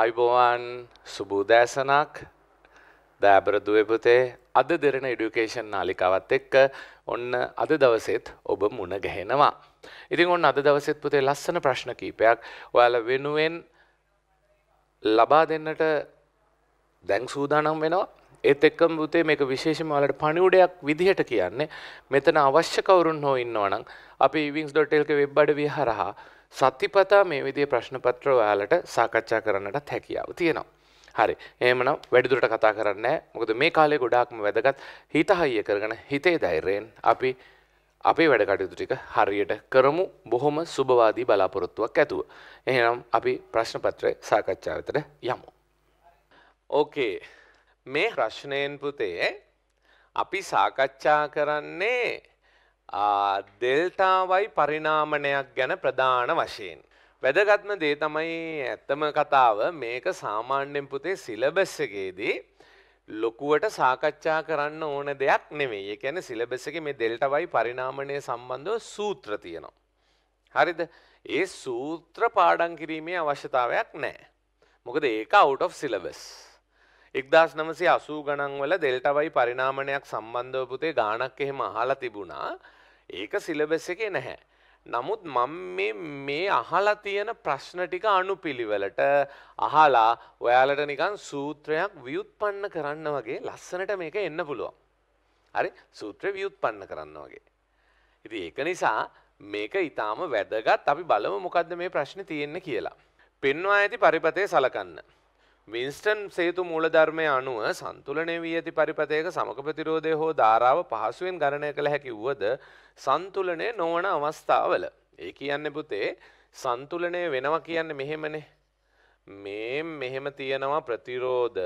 අයිබෝවන් සුබූදෑසනක් දෑබරදුවේ පුතේ අද දෙරෙන ඉඩුකේෂන් නාලිකාවත් එක්ක ඔන්න අද දවසෙත් ඔබ මුණ ගැහෙනවා. ඉතින් ඔන්න අද දවසෙත් පුතේ ලස්සන ප්‍රශ්න කීපයක් ඔයාල වෙනුවෙන් ලබා දෙන්නට දැන් සූදානම් වෙනවා ඒත් එක්කම පුතේ මේක විශේෂම වලට පණිවුඩයක් විදිහට කියන්නේ මෙතන අවශ්‍ය කවුරුන් හෝ ඉන්නවනම් අපි wings.lk වෙබ් අඩවිය හරහා සතිපතා මේ විදිහේ ප්‍රශ්න පත්‍ර ඔයාලට සාකච්ඡා කරන්නටත් හැකියාව තියෙනවා. හරි. එහෙමනම් වැඩිදුරට කතා කරන්නේ නැහැ. මොකද මේ කාලේ ගොඩාක්ම වැදගත් හිතහයිය කරගෙන හිතේ ධෛර්යයෙන් අපි අපේ වැඩ කටයුතු ටික හරියට කරමු බොහොම සුබවාදී බලාපොරොත්තුවක් ඇතුව. එහෙනම් අපි ප්‍රශ්න පත්‍රය සාකච්ඡා වෙතට යමු. ඕකේ. මේ ප්‍රශ්නයෙන් පුතේ අපි සාකච්ඡා කරන්නේ දෙල්ටාවයි පරිනාමණයක් ගැන ප්‍රධාන වශයෙන්. වැදගත්ම දේ තමයි ඇත්තම කතාව මේක සාමාන්‍යයෙන් පුතේ සිලබස් එකේදී ලොකුවට සාකච්ඡා කරන්න ඕන දෙයක් නෙමෙයි. ඒ කියන්නේ සිලබස් එකේ මේ ඩෙල්ටාවයි පරිණාමණය සම්බන්ධව සූත්‍ර තියෙනවා. හරිද? ඒ සූත්‍ර පාඩම් කිරීමේ අවශ්‍යතාවයක් නැහැ. මොකද ඒක out of syllabus. 1980 ගණන් වල ඩෙල්ටාවයි පරිණාමණයක් සම්බන්ධව පුතේ ගාණක් එහෙම අහලා තිබුණා. ඒක සිලබස් එකේ නැහැ. නමුත් මම මේ මේ අහලා තියෙන ප්‍රශ්න ටික අනුපිළිවෙලට අහලා ඔයාලට නිකන් සූත්‍රයක් ව්‍යුත්පන්න කරන්න වගේ ලස්සනට මේක එන්න පුළුවන්. හරි? සූත්‍රය ව්‍යුත්පන්න කරන්න වගේ. ඉතින් ඒක නිසා මේක ඊටාම වැදගත්. අපි බලමු මොකද්ද මේ ප්‍රශ්නේ තියෙන්නේ කියලා. පෙන්වා ඇති පරිපතේ සලකන්න. වින්ස්ටන් සේතු මූලධර්මය අනුව සන්තුලනය වී ඇති පරිපතයක සමක ප්‍රතිරෝධය හෝ ධාරාව පහසුවෙන් ගණනය කළ හැකි වුවද සන්තුලනය නොවන අවස්ථාවල. ඒ කියන්න පුතේ සන්තුලනය වෙනවා කියන්න මෙහෙමනේ. මේ මෙහෙම තියෙනවා ප්‍රතිරෝධ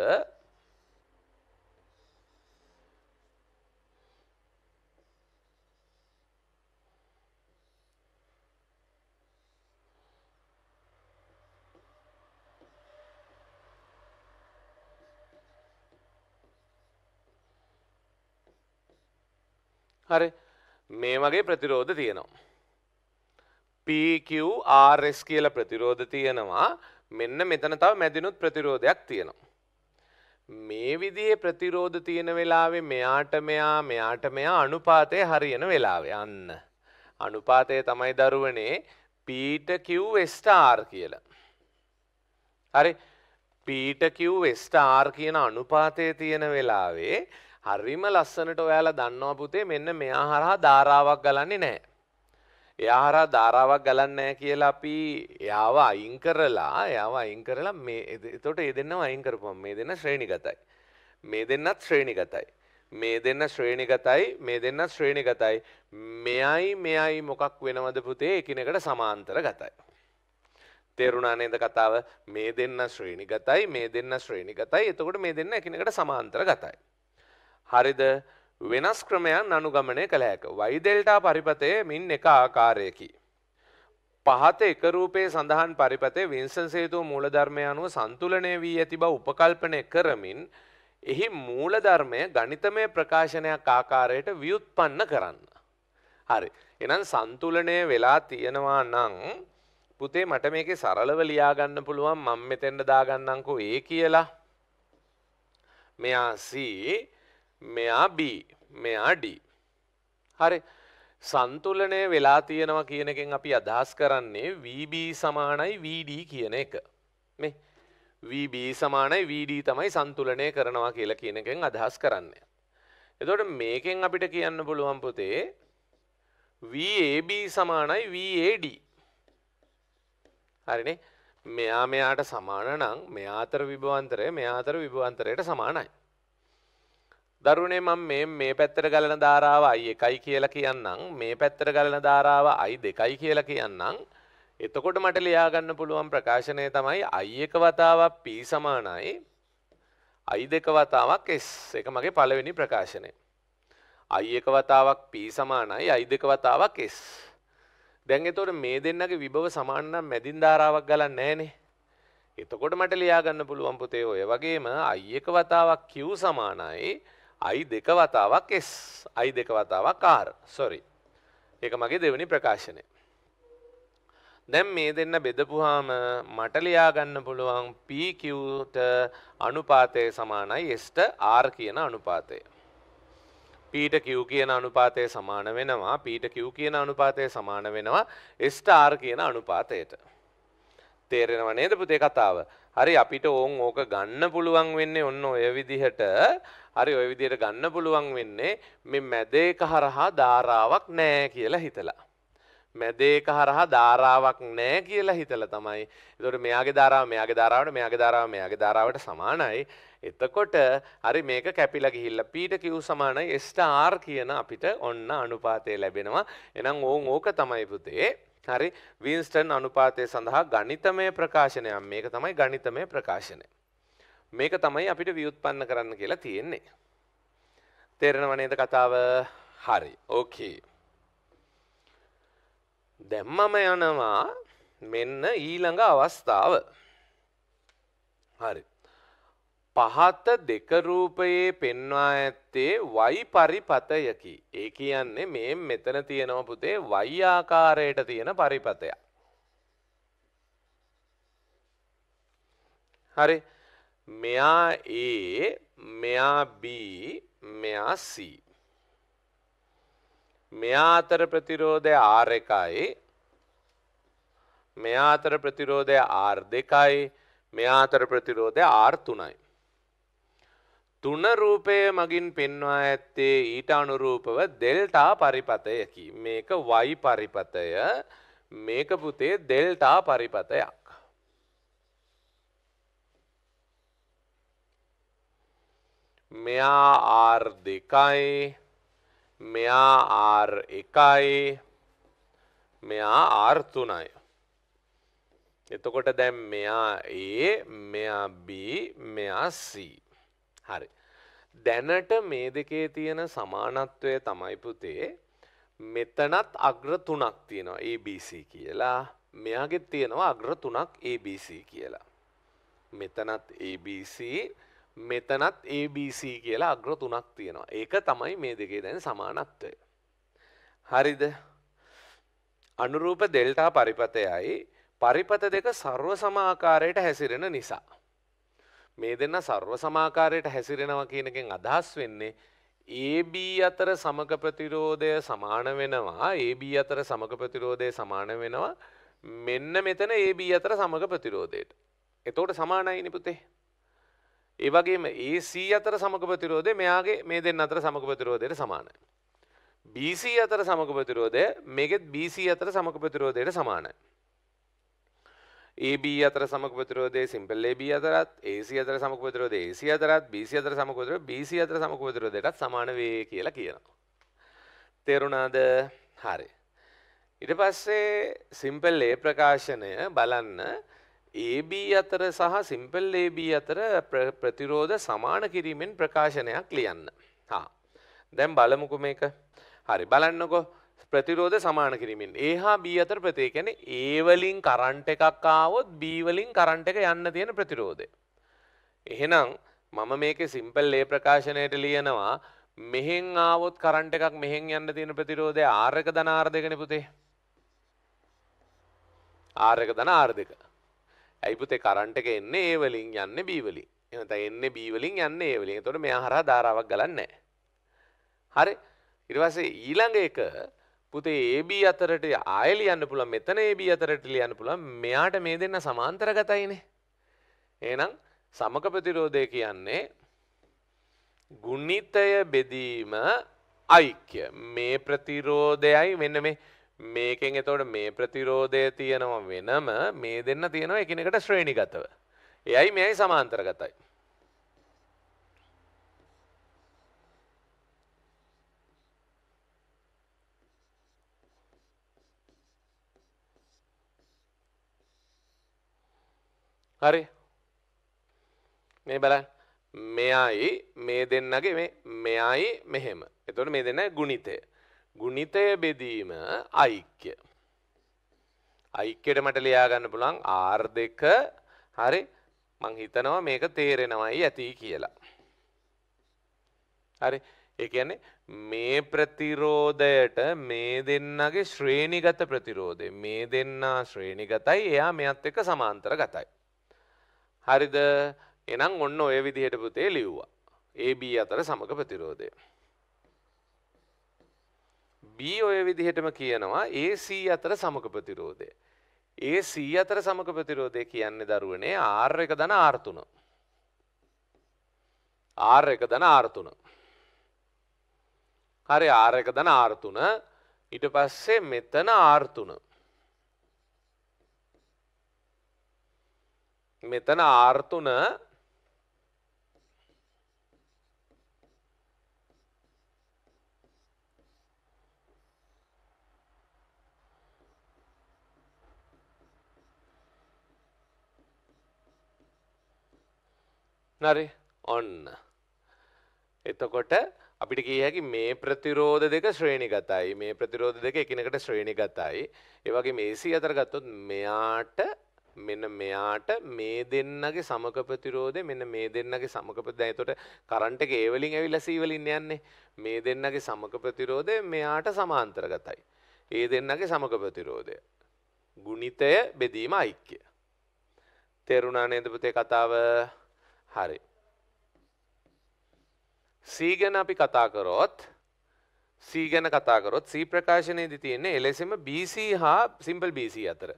හරි මේ වගේ ප්‍රතිරෝධ තියෙනවා. PQRS කියල ප්‍රතිරෝධ තියෙනවා මෙන්න මෙතන තව මැදිනුත් ප්‍රතිරෝධයක් තියෙනවා. මේ විදිේ ප්‍රතිරෝධ තියෙන වෙලාවේ මෙයාට මෙයා මෙයාට මෙයා අනුපාතය හරියන වෙලාව යන්න. අනුපාතය තමයි දරුවනේ පීටQස්ටාර් කියල. හරි පීටQස්ටාර් කියන අනුපාතය තියෙන වෙලාවේ හරිම ලස්සනට ඔයාලා දන්නවා පුතේ මෙන්න මෙයා හරහා ධාරාවක් ගලන්නේ නැහැ. එයා හරහා ධාරාවක් ගලන්නේ නැහැ කියලා අපි එයාව අයින් කරලා එයාව අයින් කරලා මේ එතකොට මේ දෙන්නම අයින් කරපුවම මේ දෙන්න ශ්‍රේණිගතයි. මේ දෙන්නත් ශ්‍රේණිගතයි. මේ දෙන්න ශ්‍රේණිගතයි මේ දෙන්න ශ්‍රේණිගතයි මෙයයි මෙයයි මොකක් වෙනවද පුතේ එකිනෙකට සමාන්තර ගතයි. තේරුණා නේද කතාව මේ දෙන්න ශ්‍රේණිගතයි මේ දෙන්න ශ්‍රේණිගතයි එතකොට මේ දෙන්න එකිනෙකට සමාන්තර ගතයි. හරිද වෙනස් ක්‍රමයන් අනුගමනය කළ හැක. වයිදෙල්ටා පරිපතය මින් එක ආකාරයකි. පහත එකරූපේ සඳහන් පරිපතේ විංසන් සේතු මූලධර්මය අනුව සන්තුලනය වී ඇති බව උපකල්පනය කරමින් එහි මූලධර්මය ගණිතමය ප්‍රකාශනයක් ආකාරයට ව්‍යුත්පන්න කරන්න. හරි. එනම් සන්තුලනය වෙලා තියෙනවා නම් පුතේ මට මේකේ සරලව ලියාගන්න පුළුවන් මම මෙතෙන්ට දාගන්නම්කෝ ඒ කියලා. මෙයා C මෙයා B මෙයා D හරි සන්තුලනය වෙලා තියෙනවා කියන එකෙන් අපි අදහස් කරන්නේ VB සමානයි VD කියන එක මේ VB සමානයි VD තමයි සන්තුලනය කරනවා කියලා කියන එකෙන් අදහස් කරන්නේ එතකොට මේකෙන් අපිට කියන්න පුළුවන් පුතේ VAB සමානයි VAD හරිනේ මෙයා මෙයාට සමාන නම් මෙයා අතර විභවාන්තරය මෙයා අතර විභවාන්තරයට සමානයි දරුණේ මම මේ මේ පැත්තට ගලන ධාරාව i 1යි කියලා කියන්නම් මේ පැත්තට ගලන ධාරාව i 2යි කියලා කියන්නම් එතකොට මට ලියා ගන්න පුළුවන් ප්‍රකාශනය තමයි i 1 වතාවක් p සමානයි i 2 වතාවක් s එක මගේ පළවෙනි ප්‍රකාශනය i 1 වතාවක් p සමානයි i 2 වතාවක් s දැන් එතකොට මේ දෙන්නගේ විභව සමාන නම් මැදින් ධාරාවක් ගලන්නේ නැහනේ එතකොට මට ලියා ගන්න පුළුවන් පුතේ ඔය වගේම i 1 වතාවක් q සමානයි I දෙක වතාවක් S I දෙක වතාවක් R sorry ඒක මගේ දෙවෙනි ප්‍රකාශනය දැන් මේ දෙන්න බෙදපුවාම මට ලියා ගන්න පුළුවන් PQ ට අනුපාතය සමානයි S ට R කියන අනුපාතය P ට Q කියන අනුපාතය සමාන වෙනවා P ට Q කියන අනුපාතය සමාන වෙනවා S ට R කියන අනුපාතයට තේරෙනව නේද පුතේ කතාව හරි අපිට ඕන් ඕක ගන්න පුළුවන් වෙන්නේ ඔන්න ඔය විදිහට හරි ওই විදියට ගන්න පුළුවන් වෙන්නේ මේ මැදේක හරහා ධාරාවක් නැහැ කියලා හිතලා. මැදේක හරහා ධාරාවක් නැහැ කියලා හිතලා තමයි. ඒතකොට මෙයාගේ ධාරාව මෙයාගේ ධාරාවට මෙයාගේ ධාරාව මෙයාගේ ධාරාවට සමානයි. එතකොට හරි මේක කැපිලා ගිහිල්ලා පීට Q සමානයි SR කියන අපිට ඔන්න අනුපාතය ලැබෙනවා. එහෙනම් ඕන් ඕක තමයි පුතේ. හරි වින්ස්ටන් අනුපාතය සඳහා ගණිතමය ප්‍රකාශනයක් මේක තමයි ගණිතමය ප්‍රකාශනය. මේක තමයි අපිට ව්‍යුත්පන්න කරන්න කියලා තියෙන්නේ. තේරෙනව නේද කතාව? හරි. ඕකේ. දැන් මම යනවා මෙන්න ඊළඟ අවස්ථාව. හරි. පහත දෙක රූපයේ පෙන්වා ඇත්තේ y පරිපතයකි. ඒ කියන්නේ මේ මෙතන තියෙනව පුතේ y ආකාරයට තියෙන පරිපතයක්. හරි. මෙයා A මෙයා B මෙයා C මෙයා අතර ප්‍රතිරෝධය R එකයි මෙයා අතර ප්‍රතිරෝධය R දෙකයි මෙයා අතර ප්‍රතිරෝධය R තුනයි තුන රූපය මගින් පෙන්වා ඇත්තේ ඊට අනුරූපව ඩෙල්ටා පරිපතයකි මේක y පරිපතය මේක පුතේ ඩෙල්ටා පරිපතයක් මෙයා ආර් දෙකයි මෙයා ආර් එකයි මෙයා ආර් තුනයි. එතකොට දැන් මෙයා ඒ මෙයා B මෙයා C. හරි. දැනට මේ දෙකේ තියෙන සමානත්වය තමයි පුතේ මෙතනත් අග්‍ර තුනක් තියෙනවා ABC කියලා. මෙයාගෙත් තියෙනවා අග්‍ර තුනක් ABC කියලා. මෙතනත් ABC මෙතනත් ABC කියලා අග්‍ර තුනක් තියෙනවා. ඒක තමයි මේ දෙකේ දැන් සමානත්වය. හරිද? අනුරූප ඩෙල්ටා පරිපතයයි පරිපත දෙක ਸਰව සමාකාරයට හැසිරෙන නිසා. මේ දෙන්න ਸਰව සමාකාරයට හැසිරෙනවා කියන එකෙන් අදහස් වෙන්නේ AB අතර සමග ප්‍රතිරෝධය සමාන වෙනවා AB අතර සමග ප්‍රතිරෝධය සමාන වෙනවා මෙන්න මෙතන AB අතර සමග ප්‍රතිරෝධයට. එතකොට සමානයිනේ පුතේ. ඒවගේම AC අතර සමග ප්‍රතිරෝධය මෙයාගේ මේ දෙන්න අතර සමග ප්‍රතිරෝධයට සමානයි. BC අතර සමග ප්‍රතිරෝධය මේකෙත් BC අතර සමග ප්‍රතිරෝධයට සමානයි. AB අතර සමග ප්‍රතිරෝධය සිම්පල් AB අතරත් AC අතර සමග ප්‍රතිරෝධය AC අතරත් BC අතර සමග ප්‍රතිරෝධය BC අතර සමග ප්‍රතිරෝධයටත් සමාන වේ කියලා කියනවා. තේරුණාද? හරි. ඊට පස්සේ සිම්පල් A ප්‍රකාශනය බලන්න AB අතර සහ සිම්පල් AB අතර ප්‍රතිරෝධ සමාන කිරීමෙන් ප්‍රකාශනයක් ලියන්න. හා. දැන් බලමුකු මේක. හරි බලන්නකෝ ප්‍රතිරෝධ සමාන කිරීමෙන් A හා B අතර ප්‍රතිය කියන්නේ A වලින් කරන්ට් එකක් ආවොත් B වලින් කරන්ට් එක යන්න තියෙන ප්‍රතිරෝධය. එහෙනම් මම මේකේ සිම්පල් A ප්‍රකාශනයට ලියනවා මෙහෙන් ආවොත් කරන්ට් එකක් මෙහෙන් යන්න තියෙන ප්‍රතිරෝධය R එක ධන R දෙකනේ පුතේ. R එක ධන R දෙක. ඇයිපුතේ කරන්ට එක එන්නේ ඒවලින් යන්න බීවලින් එනත එන්න බීවලින් යන්න ඒවලින් තොට මෙයා හර ධාරාවක් ගලන්න හරි ඉරිවසේ ඊළඟ එක පුතේ ඒබ අතරට ආයල යන්න පුළ මෙතන ඒබ අතරට ලියන්න පුළ මෙයාට මේ දෙන්න සමාන්තර ගතයිනේ ඒනම් සමක ප්‍රතිරෝධය කියන්නේ ගුණිතය බෙදීම අයික්‍ය මේ ප්‍රතිරෝධයයි මෙන්න මේ මේකෙන් එතවට මේ ප්‍රතිරෝධය තියෙනවා වෙනම මේ දෙන්න තියෙනවා එකනකට ශ්‍රේණිගතව. එයයි මෙයයි සමාන්තරගතයි. හරි මේ බලන් මෙයයි මේ දෙන්නගේ මෙයයි මෙහෙම එතුොට මේ දෙන්න ගුණිතය ගුණිතය බෙදීම ඓක්‍ය. ඓක්‍යයට මට ලියා ගන්න පුළුවන් R2 හරි මං හිතනවා මේක තේරෙනවයි ඇති කියලා. හරි ඒ කියන්නේ මේ ප්‍රතිරෝධයට මේ දෙන්නගේ ශ්‍රේණිගත ප්‍රතිරෝධය මේ දෙන්නා ශ්‍රේණිගතයි එයා මෙයත් එක්ක සමාන්තර ගතයි. හරිද? එහෙනම් ඔන්න ඔය විදිහට පුතේ ලිව්වා. AB අතර සමග ප්‍රතිරෝධය. B ඔය විදිහටම කියනවා AC අතර සමක ප්‍රතිරෝධය. AC අතර සමක ප්‍රතිරෝධය කියන්නේ දරුවනේ R1 ධන R3. R1 ධන R3. හරි R1 ධන R3 ඊට පස්සේ මෙතන R3. මෙතන R3 නරි ඔන්න. එතකොට අපිට කිය හැකි මේ ප්‍රතිරෝධ දෙක ශ්‍රේණිගතයි මේ ප්‍රතිරෝධ දෙක එකිනෙකට ශ්‍රේණිගතයි ඒවගේ මේසි අතර ගත්තොත් මෙයාට මෙන්න මෙයාට මේ දෙන්නගේ සමක ප්‍රතිරෝධය මෙන්න මේ දෙන්නගේ සමක ප්‍රතිරෝධය එතකොට කරන්ට් එක ඒ වලින් ඇවිල්ලා C වලින් යන්නේ මේ දෙන්නගේ සමක ප්‍රතිරෝධය මෙයාට සමාන්තරගතයි ඒ දෙන්නගේ සමක ප්‍රතිරෝධය ගුණිතය බෙදීම ඓක්‍යය තේරුණා නේද පුතේ කතාව හරි. සී ගැන අපි කතා කරොත් සී ගැන කතා කරොත් සී ප්‍රකාශනයේදී තියෙන්නේ එලෙසම BC හා සිම්පල් BC අතර.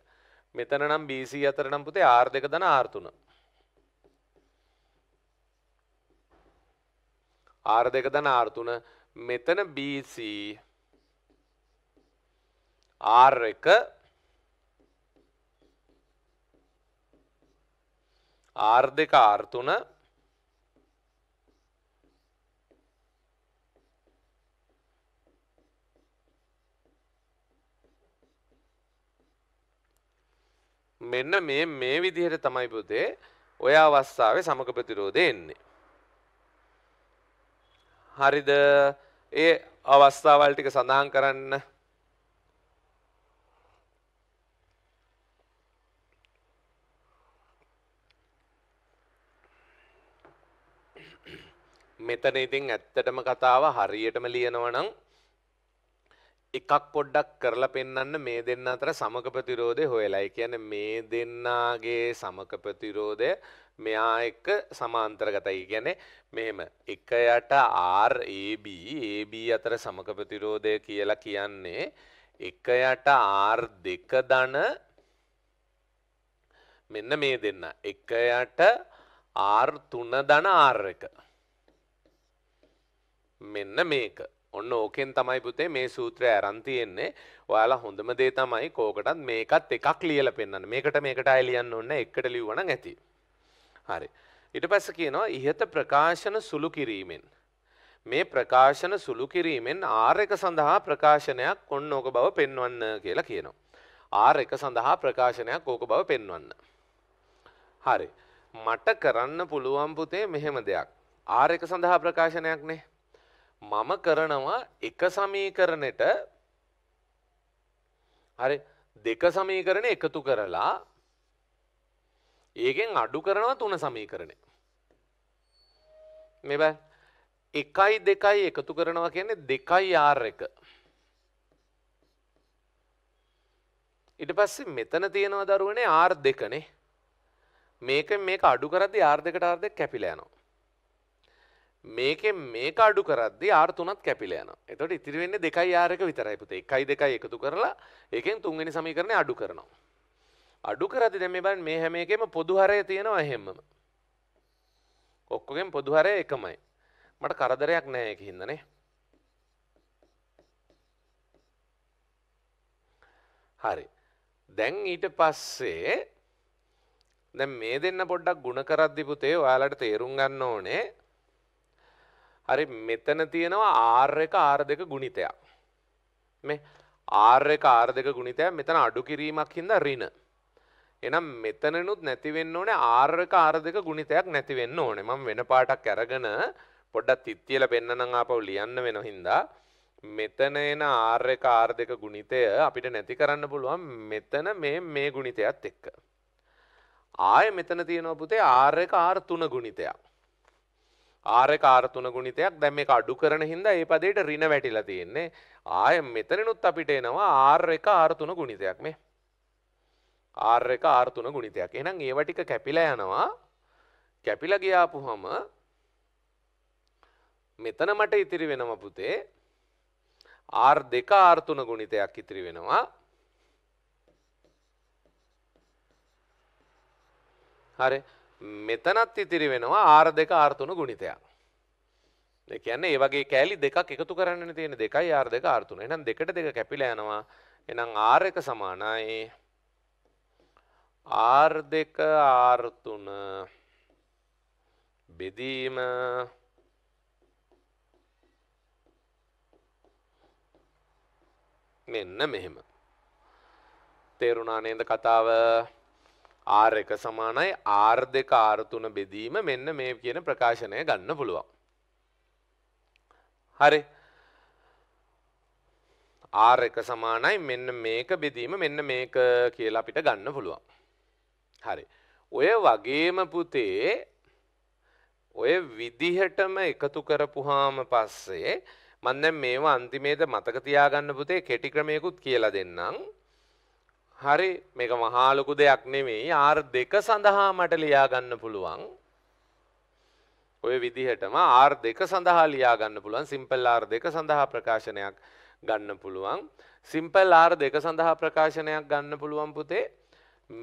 මෙතන නම් BC අතර නම් පුතේ R2 දන R3. R2 දන R3 මෙතන BC R1 ආර් දෙක ආර්තුන මෙන්න මේ මේ විදිහට තමයි පුතේ ඔය අවස්ථාවේ සමක ප්‍රතිරෝධය එන්නේ. හරිද? ඒ අවස්ථාවල් ටික සඳහන් කරන්න මෙතන ඉතින් ඇත්තටම කතාව හරියටම ලියනවනම් එකක් පොඩ්ඩක් කරලා පෙන්වන්න මේ දෙන්න අතර සමක ප්‍රතිරෝධය හොයලා. ඒ කියන්නේ මේ දෙන්නාගේ සමක ප්‍රතිරෝධය මෙයා එක්ක සමාන්තරගතයි. ඒ කියන්නේ මෙහෙම 1යට R AB AB අතර සමක ප්‍රතිරෝධය කියලා කියන්නේ 1යට R2 ධන මෙන්න මේ දෙන්න. 1යට ආර් තුන දන ආර් එක මෙන්න මේක ඔන්න ඕකෙන් තමයි පුතේ මේ සූත්‍රය අරන් තියෙන්නේ. ඔයාලා හොඳම දේ තමයි කෝකටත් මේකත් එකක් ලියලා පෙන්නන්න. මේකට මේකට අය ලියන්න ඕන එකට ලියුවනම් ඇති. හරි. ඊට පස්සේ කියනවා ইহත ප්‍රකාශන සුළු කිරීමෙන් මේ ප්‍රකාශන සුළු කිරීමෙන් R එක සඳහා ප්‍රකාශනයක් ඔන්න ඕක බව පෙන්වන්න කියලා කියනවා. R එක සඳහා ප්‍රකාශනයක් ඕක බව පෙන්වන්න. හරි. මට කරන්න පුළුවන් පුතේ මෙහෙම දෙයක්. ආර් එක සඳහා ප්‍රකාශනයක් නේ. මම කරනවා එක සමීකරණයට හරි දෙක සමීකරණ එකතු කරලා ඒකෙන් අඩු කරනවා තුන සමීකරණය. මේ බෑ. එකයි දෙකයි එකතු කරනවා කියන්නේ දෙකයි ආර් එක. ඊට පස්සේ මෙතන තියෙනවා දරුවනේ ආර් දෙකනේ. මේක මේක අඩු කරද්දි ආර් දෙකට ආර් දෙක කැපිලා යනවා. මේකෙන් මේක අඩු කරද්දි ආර් තුනක් කැපිලා යනවා. එතකොට ඉතිරි වෙන්නේ 2යි ආර් එක විතරයි පුතේ. 1යි 2යි එකතු කරලා ඒකෙන් තුන්වෙනි සමීකරණය අඩු කරනවා. අඩු කරද්දි දැන් මේ බලන්න මේ හැම එකෙම පොදු හරය තියෙනවා එහෙම්ම. ඔක්කොගෙම පොදු හරය එකමයි. මට කරදරයක් නැහැ ඒකින්ද නේ. හරි. දැන් ඊට පස්සේ දැන් මේ දෙන්න පොඩ්ඩක් ಗುಣ කරද්දි පුතේ ඔයාලට තේරුම් ගන්න ඕනේ. හරි මෙතන තියෙනවා R1 R2 ගුණිතයක්. මේ R1 R2 ගුණිතයක් මෙතන අඩු කිරීමක් හින්දා ඍණ. එහෙනම් මෙතනනුත් නැති වෙන්න ඕනේ R1 R2 ගුණිතයක් නැති වෙන්න ඕනේ. මම වෙන පාටක් අරගෙන පොඩ්ඩක් තිත්තියලා පෙන්නනම් ආපහු ලියන්න වෙනවා හින්දා මෙතන එන R1 R2 ගුණිතය අපිට නැති කරන්න පුළුවන් මෙතන මේ මේ ගුණිතයත් එක්ක. ආය මෙතන තියෙනවා පුතේ R එක R3 ගුණිතයක්. R එක R3 ගුණිතයක් දැන් මේක අඩු කරන හින්දා මේ පදේට ඍණ වැටිලා තියෙන්නේ. ආය මෙතනිනුත් අපිට එනවා R එක R3 ගුණිතයක් මේ. R එක R3 ගුණිතයක්. එහෙනම් ඒව ටික කැපිලා යනවා. කැපිලා ගියාපුවම මෙතන මට ඉතිරි වෙනවා පුතේ R2 R3 ගුණිතයක් ඉතිරි වෙනවා. හරි මෙතනත් ඉතිරි වෙනවා ආර දෙක ආර්තුන ගුණිතයක්. කියන්නේ ඒ වගේ කෑලි දෙකක් එකතු කරන්න තියෙන දෙකයි ආර් දෙක ආර්තුන. එහෙනම් දෙකට දෙක කැපිලා යනවා. එහෙනම් ආර් එක සමානයි ආර් දෙක ආර්තුන බෙදීම මෙන්න මෙහෙම. තේරුණා නේද කතාව? R1 සමානයි R2 R3 බෙදීම මෙන්න මේ කියන ප්‍රකාශනය ගන්න පුළුවන්. හරි. R1 සමානයි මෙන්න මේක බෙදීම මෙන්න මේක කියලා අපිට ගන්න පුළුවන්. හරි. ඔය වගේම පුතේ ඔය විදිහටම එකතු කරපුහාම පස්සේ මන් දැන් මේවා අන්තිමේද මතක තියාගන්න පුතේ කෙටි ක්‍රමයකුත් කියලා දෙන්නම්. හරි මේක මහා ලොකු දෙයක් නෙමෙයි R2 සඳහා මට ලියා ගන්න පුළුවන්. ඔය විදිහටම R2 සඳහා ලියා ගන්න පුළුවන් සිම්පල් R2 සඳහා ප්‍රකාශනයක් ගන්න පුළුවන්. සිම්පල් R2 සඳහා ප්‍රකාශනයක් ගන්න පුළුවන් පුතේ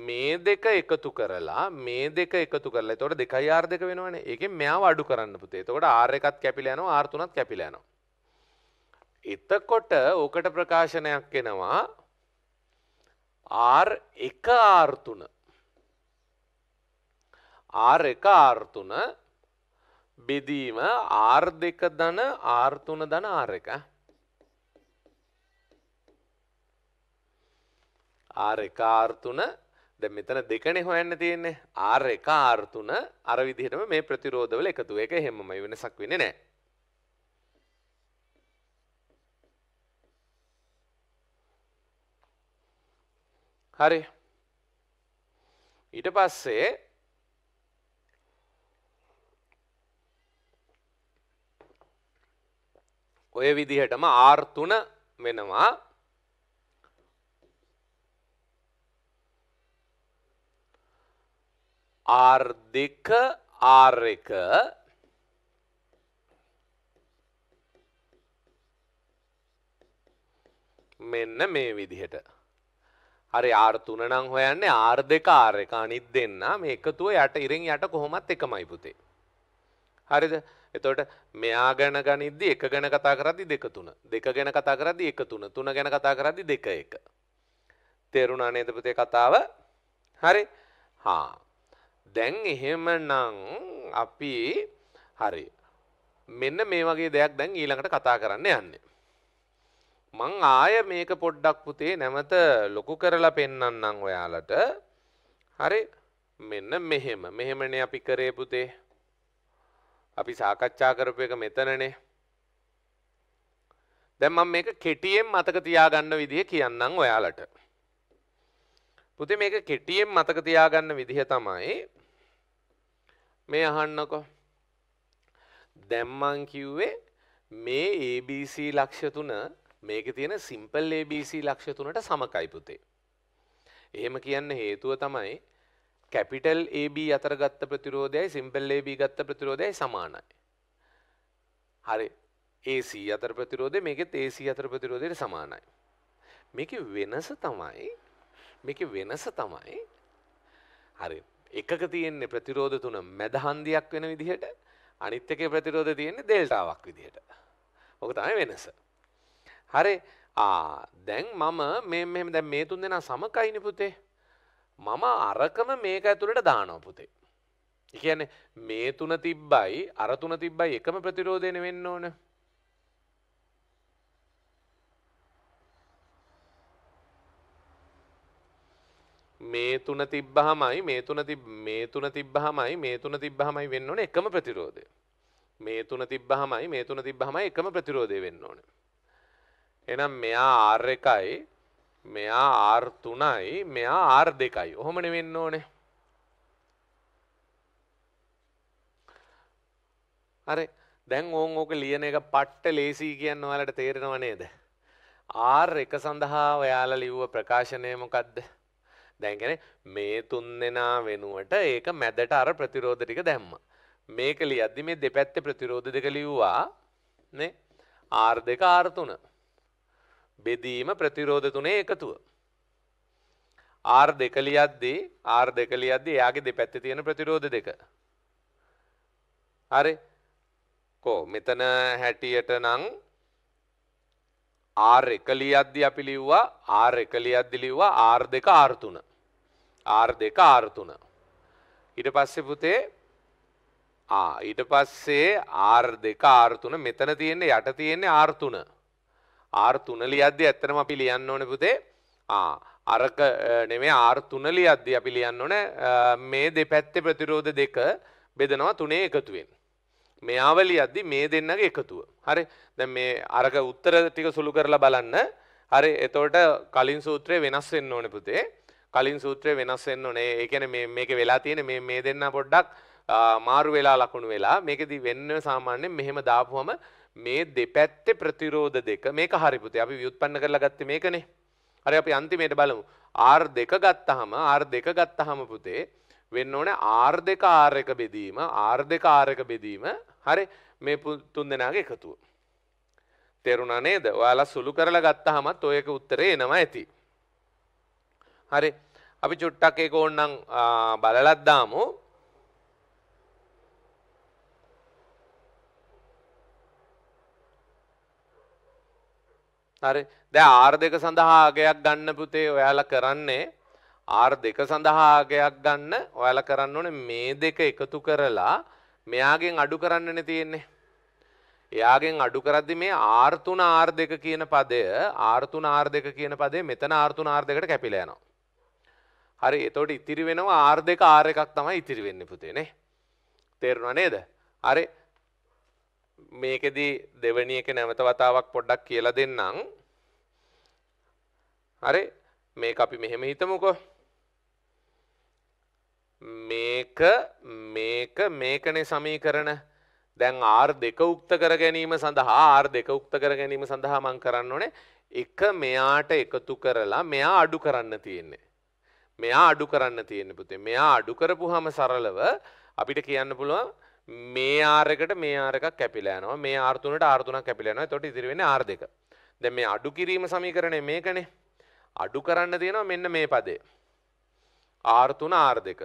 මේ දෙක එකතු කරලා මේ දෙක එකතු කරලා එතකොට 2යි R2 වෙනවනේ. ඒකෙන් මෙයාව අඩු කරන්න පුතේ. එතකොට R එකත් කැපිලා යනවා R3ත් කැපිලා යනවා. එතකොට ඕකට ප්‍රකාශනයක් එනවා R1 R3 R1 R3 බෙදීම R2 ධන R3 ධන R1 R1 R3 දැන් මෙතන දෙකනේ හොයන්න තියෙන්නේ R1 R3 අර විදිහටම මේ ප්‍රතිරෝධවල එකතු. ඒක එහෙමමයි වෙනසක් වෙන්නේ නැහැ. හරි ඊට පස්සේ ඔය විදිහටම ආර්තුන වෙනවා ආර් දෙක ආර් එක මෙන්න මේ විදිහට හරි R3 නම් හොයන්නේ R2 R1 අනිත් දෙන්න මේ එකතුව යට ඉරෙන් යට කොහොමත් එකමයි පුතේ. හරිද? එතකොට මෙයා ගැන ගනිද්දි එක ගැන කතා කරද්දි දෙක තුන. දෙක ගැන කතා කරද්දි එක තුන. තුන ගැන කතා කරද්දි දෙක එක. තේරුණා නේද පුතේ කතාව? හරි. හා. දැන් එහෙමනම් අපි හරි. මෙන්න මේ වගේ දෙයක් දැන් ඊළඟට කතා කරන්න යන්නේ. මං ආය මේක පොඩ්ඩක් පුතේ නැමත ලොකු කරලා පෙන්නන්නම් ඔයාලට හරි මෙන්න මෙහෙම මෙහෙමනේ අපි කරේ පුතේ අපි සාකච්ඡා කරපු එක මෙතනනේ දැන් මම මේක කෙටියෙන් මතක තියාගන්න විදිහ කියන්නම් ඔයාලට පුතේ මේක කෙටියෙන් මතක තියාගන්න විදිහ තමයි මේ අහන්නකෝ දැම්මන් කිව්වේ මේ ABC ලක්ෂ තුන මේක තියෙන සිම්පල් ABC ලක්ෂ්‍ය තුනට සමකයි පුතේ. එහෙම කියන්න හේතුව තමයි කැපිටල් AB අතර ගත්ත ප්‍රතිරෝධයයි සිම්පල් AB ගත්ත ප්‍රතිරෝධයයි සමානයි. හරි. AC අතර ප්‍රතිරෝධය මේකෙත් AC අතර ප්‍රතිරෝධයට සමානයි. මේකේ වෙනස තමයි මේකේ වෙනස තමයි හරි එකක තියෙන්නේ ප්‍රතිරෝධ තුන මැද හන්දියක් වෙන විදිහට අනිත් එකේ ප්‍රතිරෝධය තියෙන්නේ ඩෙල්ටාවක් විදිහට. ඔක තමයි වෙනස. හරි දැන් මම මේ මෙම දැ මේ තුන් දෙෙන සමකයිනි පුතේ මම අරකම මේක ඇතුළට දානෝ පුතේ. එකන මේ තුන තිබ්බයි අරතුන තිබ්බයි එකම ප්‍රතිරෝධයන වෙන්න ඕන. මේ තුන තිබ්බහමයි මේ තුන මේ තුන තිබ්බහමයි මේ තුන තිබ්බහමයි වෙන්න ඕන එකම ප්‍රතිරෝධය. මේ තුන තිබ්බහමයි මේ තුන තිබ්බහමයි එකම ප්‍රතිරෝධය වෙන්න ඕනේ. එහෙනම් මෙයා R1යි මෙයා R3යි මෙයා R2යි. ඔහොමනේ වෙන්න ඕනේ. හරි. දැන් ඕන් ඕක ලියන එක පට්ට ලේසි කියන්න ඔයාලට තේරෙනව නේද? R1 සඳහා ඔයාලා ලිව්ව ප්‍රකාශනය මොකද්ද? දැන් කියන්නේ මේ තුන්දෙනා වෙනුවට ඒක මැදට අර ප්‍රතිරෝධ ටික දැම්ම. මේක ලියද්දි මේ දෙපැත්තේ ප්‍රතිරෝධ දෙක ලිව්වා නේ R2 R3. බෙදීම ප්‍රතිරෝධ තුනේ එකතුව. ආර් දෙකලියද්දී ආර් දෙකලියද්දී එයාගේ දෙපැත්තේ තියෙන ප්‍රතිරෝධ දෙක. හරි. කෝ මෙතන හැටියට නම් ආර් එකලියද්දී අපි ලිව්වා ආර් එකලියද්දී ලිව්වා ආර් දෙක ආර් තුන. ආර් දෙක ආර් තුන. ඊට පස්සේ පුතේ ආ ඊට පස්සේ ආර් දෙක ආර් තුන මෙතන තියෙන්නේ යට තියෙන්නේ ආර් තුන. ආර් තුන ලියද්දි ඇත්තටම අපි ලියන්න ඕනේ පුතේ ආ අරක නෙමෙයි ආර් තුන ලියද්දි අපි ලියන්න ඕනේ මේ දෙපැත්තේ ප්‍රතිරෝධ දෙක බෙදනවා තුනේ එකතුවෙන්. මෙයාව ලියද්දි මේ දෙන්නගේ එකතුව. හරි. දැන් මේ අරක උත්තර ටික සුළු කරලා බලන්න. හරි. එතකොට කලින් සූත්‍රය වෙනස් වෙන්න ඕනේ පුතේ. කලින් සූත්‍රය වෙනස් වෙන්න ඕනේ. ඒ කියන්නේ මේක වෙලා තියෙන මේ මේ දෙන්න පොඩ්ඩක් මාරු වෙලා ලකුණු වෙලා මේකෙදි වෙන්න සාමාන්‍යයෙන් මෙහෙම දාපුවම මේ දෙපැත්තේ ප්‍රතිරෝධ දෙක මේක හරි පුතේ අපි ව්‍යුත්පන්න කරලා ගත්තේ මේකනේ. හරි අපි අන්තිමේට බලමු. R2 ගත්තාම R2 ගත්තාම පුතේ වෙන්න ඕනේ R2 R1 බෙදීම R2 R1 බෙදීම හරි මේ තුන් දෙනාගේ එකතුව. තේරුණා නේද? ඔයාලා සුළු කරලා ගත්තාමත් ඔය එක උත්තරේ එනවා ඇති. හරි. අපි චුට්ටක් ඒක ඕනනම් බලලත් දාමු. හරි දැ ආර් දෙක සඳහාගයක් ගන්න පුතේ ඔයාල කරන්නේ ආර් දෙක සඳහාගයක් ගන්න ඔයාල කරන්න ඕන මේ දෙක එකතු කරලා මෙයාගෙන් අඩු කරන්නන තියෙන්නේ එයාගෙන් අඩු කරද්දි මේ ආර්තුන ආර් දෙක කියන පදය ආර්තුන ආර් දෙක කියන පදේ මෙතන ආර්තුන ආර් දෙකට කැපිලා යනවා. හරි එතකොට ඉතිරි වෙනවා ආර් දෙක ආර් එකක් තමයි ඉතිරි වෙන්නේ පුතේ නේ. තේරුණා නේද? හරි මේකෙදි දෙවැනි එක නැවත වතාවක් පොඩ්ඩක් කියලා දෙන්නම්. හරි මේක අපි මෙහෙම හිතමුකෝ. මේක මේක මේකනේ සමීකරණ දැන් R දෙක උක්ත කර ගැනීම සඳහා R දෙක උක්ත කර ගැනීම සඳහා මං කරන්න ඕනේ එක මෙයාට එකතු කරලා මෙයා අඩු කරන්න තියෙන්නේ. මෙයා අඩු කරන්න තියෙන්නේ පුතේ. මෙයා අඩු කරපුවාම සරලව අපිට කියන්න පුළුවන් මේ ආරකට මේ ආරක කැපිලෑනවා මේ ආර්තුනට ආර්තුනක් කැපිලෑනවා තොට ඉදිරිවෙන ආර් දෙක ද මේ අඩු කිරීම සමීකරණය මේකනේ අඩු කරන්න තියෙනවා මෙන්න මේ පදේ ආර්තුන ආර් දෙක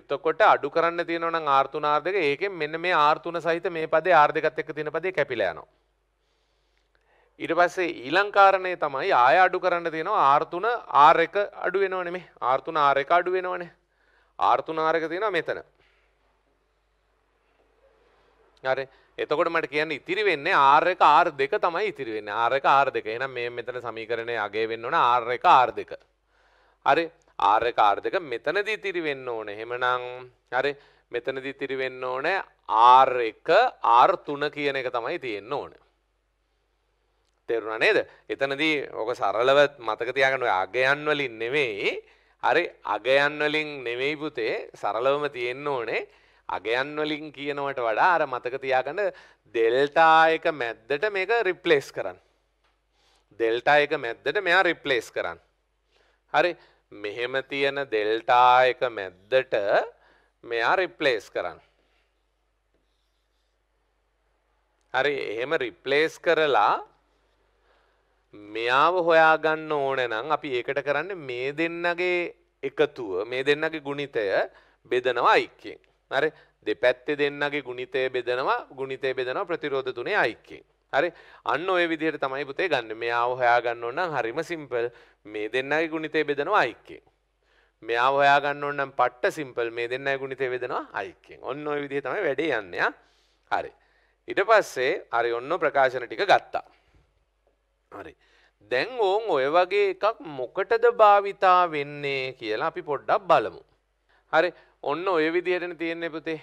එතකොට අඩු කරන්න තියෙනවන ආර්තුන ආර් දෙක ඒකෙන් මෙන්න මේ ආර්තුන සහිත මේ පදේ ආර් දෙකත් එක්ක තියෙන පදේ කැපිලෑනවා ඊට පස්සේ ඊළං කාරණේ තමයි ආය අඩු කරන්න තියෙනවා ආර්තුන ආර් එක අඩු වෙනවනේ මේ ආර්තුන ආර් එක අඩු වෙනවනේ ආර්තුන ආර් එක තියෙනවා මෙතන හරි එතකොට මට කියන්න ඉතිරි වෙන්නේ ආර් එක ආර් දෙක තමයි ඉතිරි වෙන්නේ ආර් එක ආර් දෙක එහෙනම් මේ මෙතන සමීකරණය අගය වෙන්න ඕන ආර් එක ආර් දෙක හරි ආර් එක ආර් දෙක මෙතනදී ඉතිරි වෙන්න ඕන එහෙමනම් හරි මෙතනදී ඉතිරි වෙන්න ඕන ආර් එක ආර් තුන කියන එක තමයි තියෙන්න ඕන තේරුණා නේද එතනදී ඔක සරලව මතක තියාගන්න ඔය අගයන් වලින් නෙවෙයි හරි අගයන් වලින් නෙවෙයි පුතේ සරලවම තියෙන්න ඕනේ අගයන් වලින් කියනවට වඩා අර මතක තියාගන්න ඩෙල්ටා එක මැද්දට මේක රිප්ලේස් කරන්න. ඩෙල්ටා එක මැද්දට මෙයා රිප්ලේස් කරන්න. හරි මෙහෙම තියෙන ඩෙල්ටා එක මැද්දට මෙයා රිප්ලේස් කරන්න. හරි එහෙම රිප්ලේස් කරලා මෙයාව හොයාගන්න ඕන නම් අපි ඒකට කරන්න මේ දෙන්නගේ එකතුව මේ දෙන්නගේ ගුණිතය බෙදනවා අයික්කෙන්. හරි දෙපැත්තේ දෙන්නගේ ගුණිතය බෙදනවා ගුණිතය බෙදනවා ප්‍රතිරෝධ තුනේ අයික්කේ. හරි අන්න ඔය විදිහට තමයි පුතේ ගන්න. මෙයාව හොයා ගන්න ඕන නම් හරිම සිම්පල්. මේ දෙන්නගේ ගුණිතය බෙදනවා අයික්කේ. මෙයාව හොයා ගන්න ඕන නම් පට්ට සිම්පල් මේ දෙන්නගේ ගුණිතය බෙදනවා අයික්කෙන්. ඔන්න ඔය විදිහ තමයි වැඩේ යන්නේ. හරි. ඊට පස්සේ හරි ඔන්න ප්‍රකාශන ටික ගත්තා. හරි. දැන් ඕන් ඔය වගේ එකක් මොකටද භාවිතා වෙන්නේ කියලා අපි පොඩ්ඩක් බලමු. හරි ඔන්න ඔය විදිහටන තියෙන්නේ පුතේ.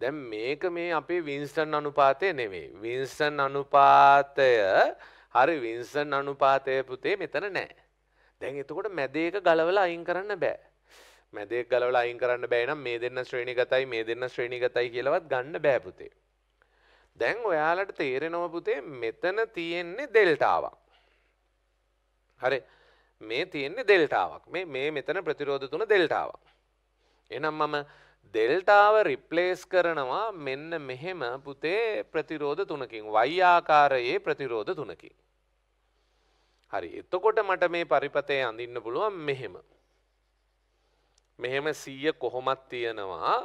දැන් මේක මේ අපේ වින්ස්ටන් අනුපාතය නෙවෙයි. වින්ස්ටන් අනුපාතය හරි වින්සන් අනුපාතය පුතේ මෙතන නෑ. දැන් එතකොට මැදේක ගලවලා අයින් කරන්න බෑ. මැදේක ගලවලා අයින් කරන්න බෑ නම් මේ දෙන්න ශ්‍රේණිගතයි මේ දෙන්න ශ්‍රේණිගතයි කියලාවත් ගන්න බෑ පුතේ. දැන් ඔයාලට තේරෙනව පුතේ මෙතන තියෙන්නේ ඩෙල්ටාවක්. හරි. මේ තියෙන්නේ ඩෙල්ටාවක්. මේ මේ මෙතන ප්‍රතිරෝධ තුන ඩෙල්ටාවක්. එනම් මම දෙල්ටාව රිප්ලේස් කරනවා මෙන්න මෙහෙම පුතේ ප්‍රතිරෝධ තුනකින් වයිආකාරයේ ප්‍රතිරෝධ තුනකින්. හරි එතකොට මට මේ පරිපතය අඳන්න පුළුවන් මෙහෙම. මෙහෙම සීය කොහොමත් තියෙනවා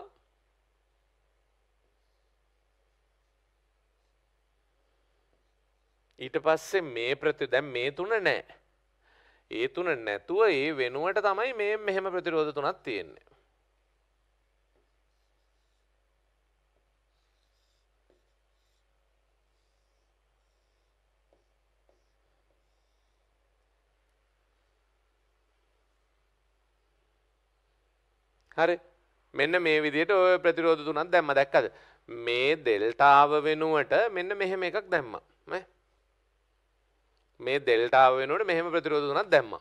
ඊට පස්සේ මේ ප්‍රති දැම් මේ තුන නෑ. ඒ තුන නැතුව ඒ වෙනුවට තමයි මේ මෙහෙම ප්‍රතිරෝධ තුනත් තියෙන්නේ. හරි මෙන්න මේ විදියට ඔය ප්‍රතිරෝධ තුනක් දැම්ම දැක්කද මේ දෙල්ටාව වෙනුවට මෙන්න මෙහෙම එකක් දැම්ම මේ දෙල්ටාව වෙනුවට මෙහෙම ප්‍රතිරෝධ තුනක් දැම්ම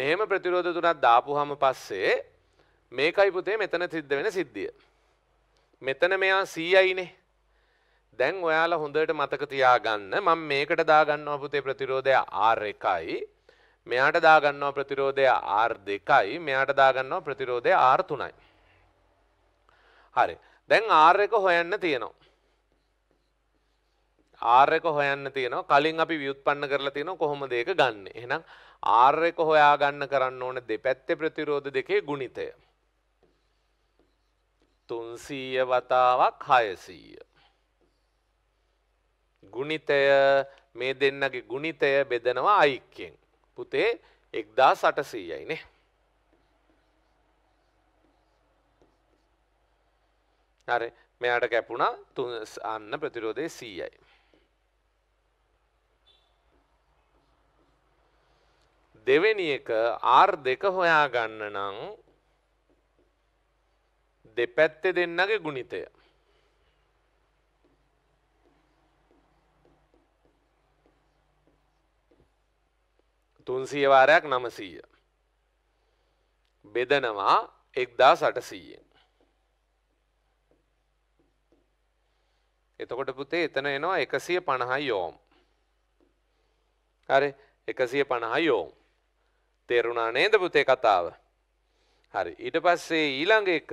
මෙහෙම ප්‍රතිරෝධ තුනක් දාපුහම පස්සේ මේකයි පුතේ මෙතන සිද්ධ වෙන සිද්ධිය මෙතන මෙයා සීයයිනේ දැන් ඔයාලා හොඳට මතක තියාගන්න මම මේකට දාගන්නවා පුතේ ප්‍රතිරෝධය R එකයි මෙයාට දාගන්නවා ප්‍රතිරෝධය R2යි මෙයාට දාගන්නවා ප්‍රතිරෝධය R3යි. හරි. දැන් R එක හොයන්න තියෙනවා. R එක හොයන්න තියෙනවා. කලින් අපි ව්‍යුත්පන්න කරලා තියෙනවා කොහොමද ඒක ගන්න. එහෙනම් R එක හොයා ගන්න කරන්න ඕන දෙපැත්තේ ප්‍රතිරෝධ දෙකේ ගුණිතය. 300 වතාවක් 600. ගුණිතය මේ දෙන්නගේ ගුණිතය බෙදනවා අයික්කෙන්. පුතේ එක්දා සටසීයයිනේ. හරි මෙයාට කැපුණා අන්න ප්‍රතිරෝධය සීයයි. දෙවෙනි එක ආර් දෙක හොයා ගන්න නම් දෙපැත්තේ දෙන්නගේ ගුණිතය තුන්සිය වාරයක් නමසීය. බෙදනවා එක්දා සටසීයෙන්. එතකොට පුතේ එතන එනවා එකසිය පණහයි යෝම්. හරි එකසිය පණහයි යෝම්. තේරුණා නේද පුතේ කතාව. හරි ඊට පස්සේ ඊළඟ එක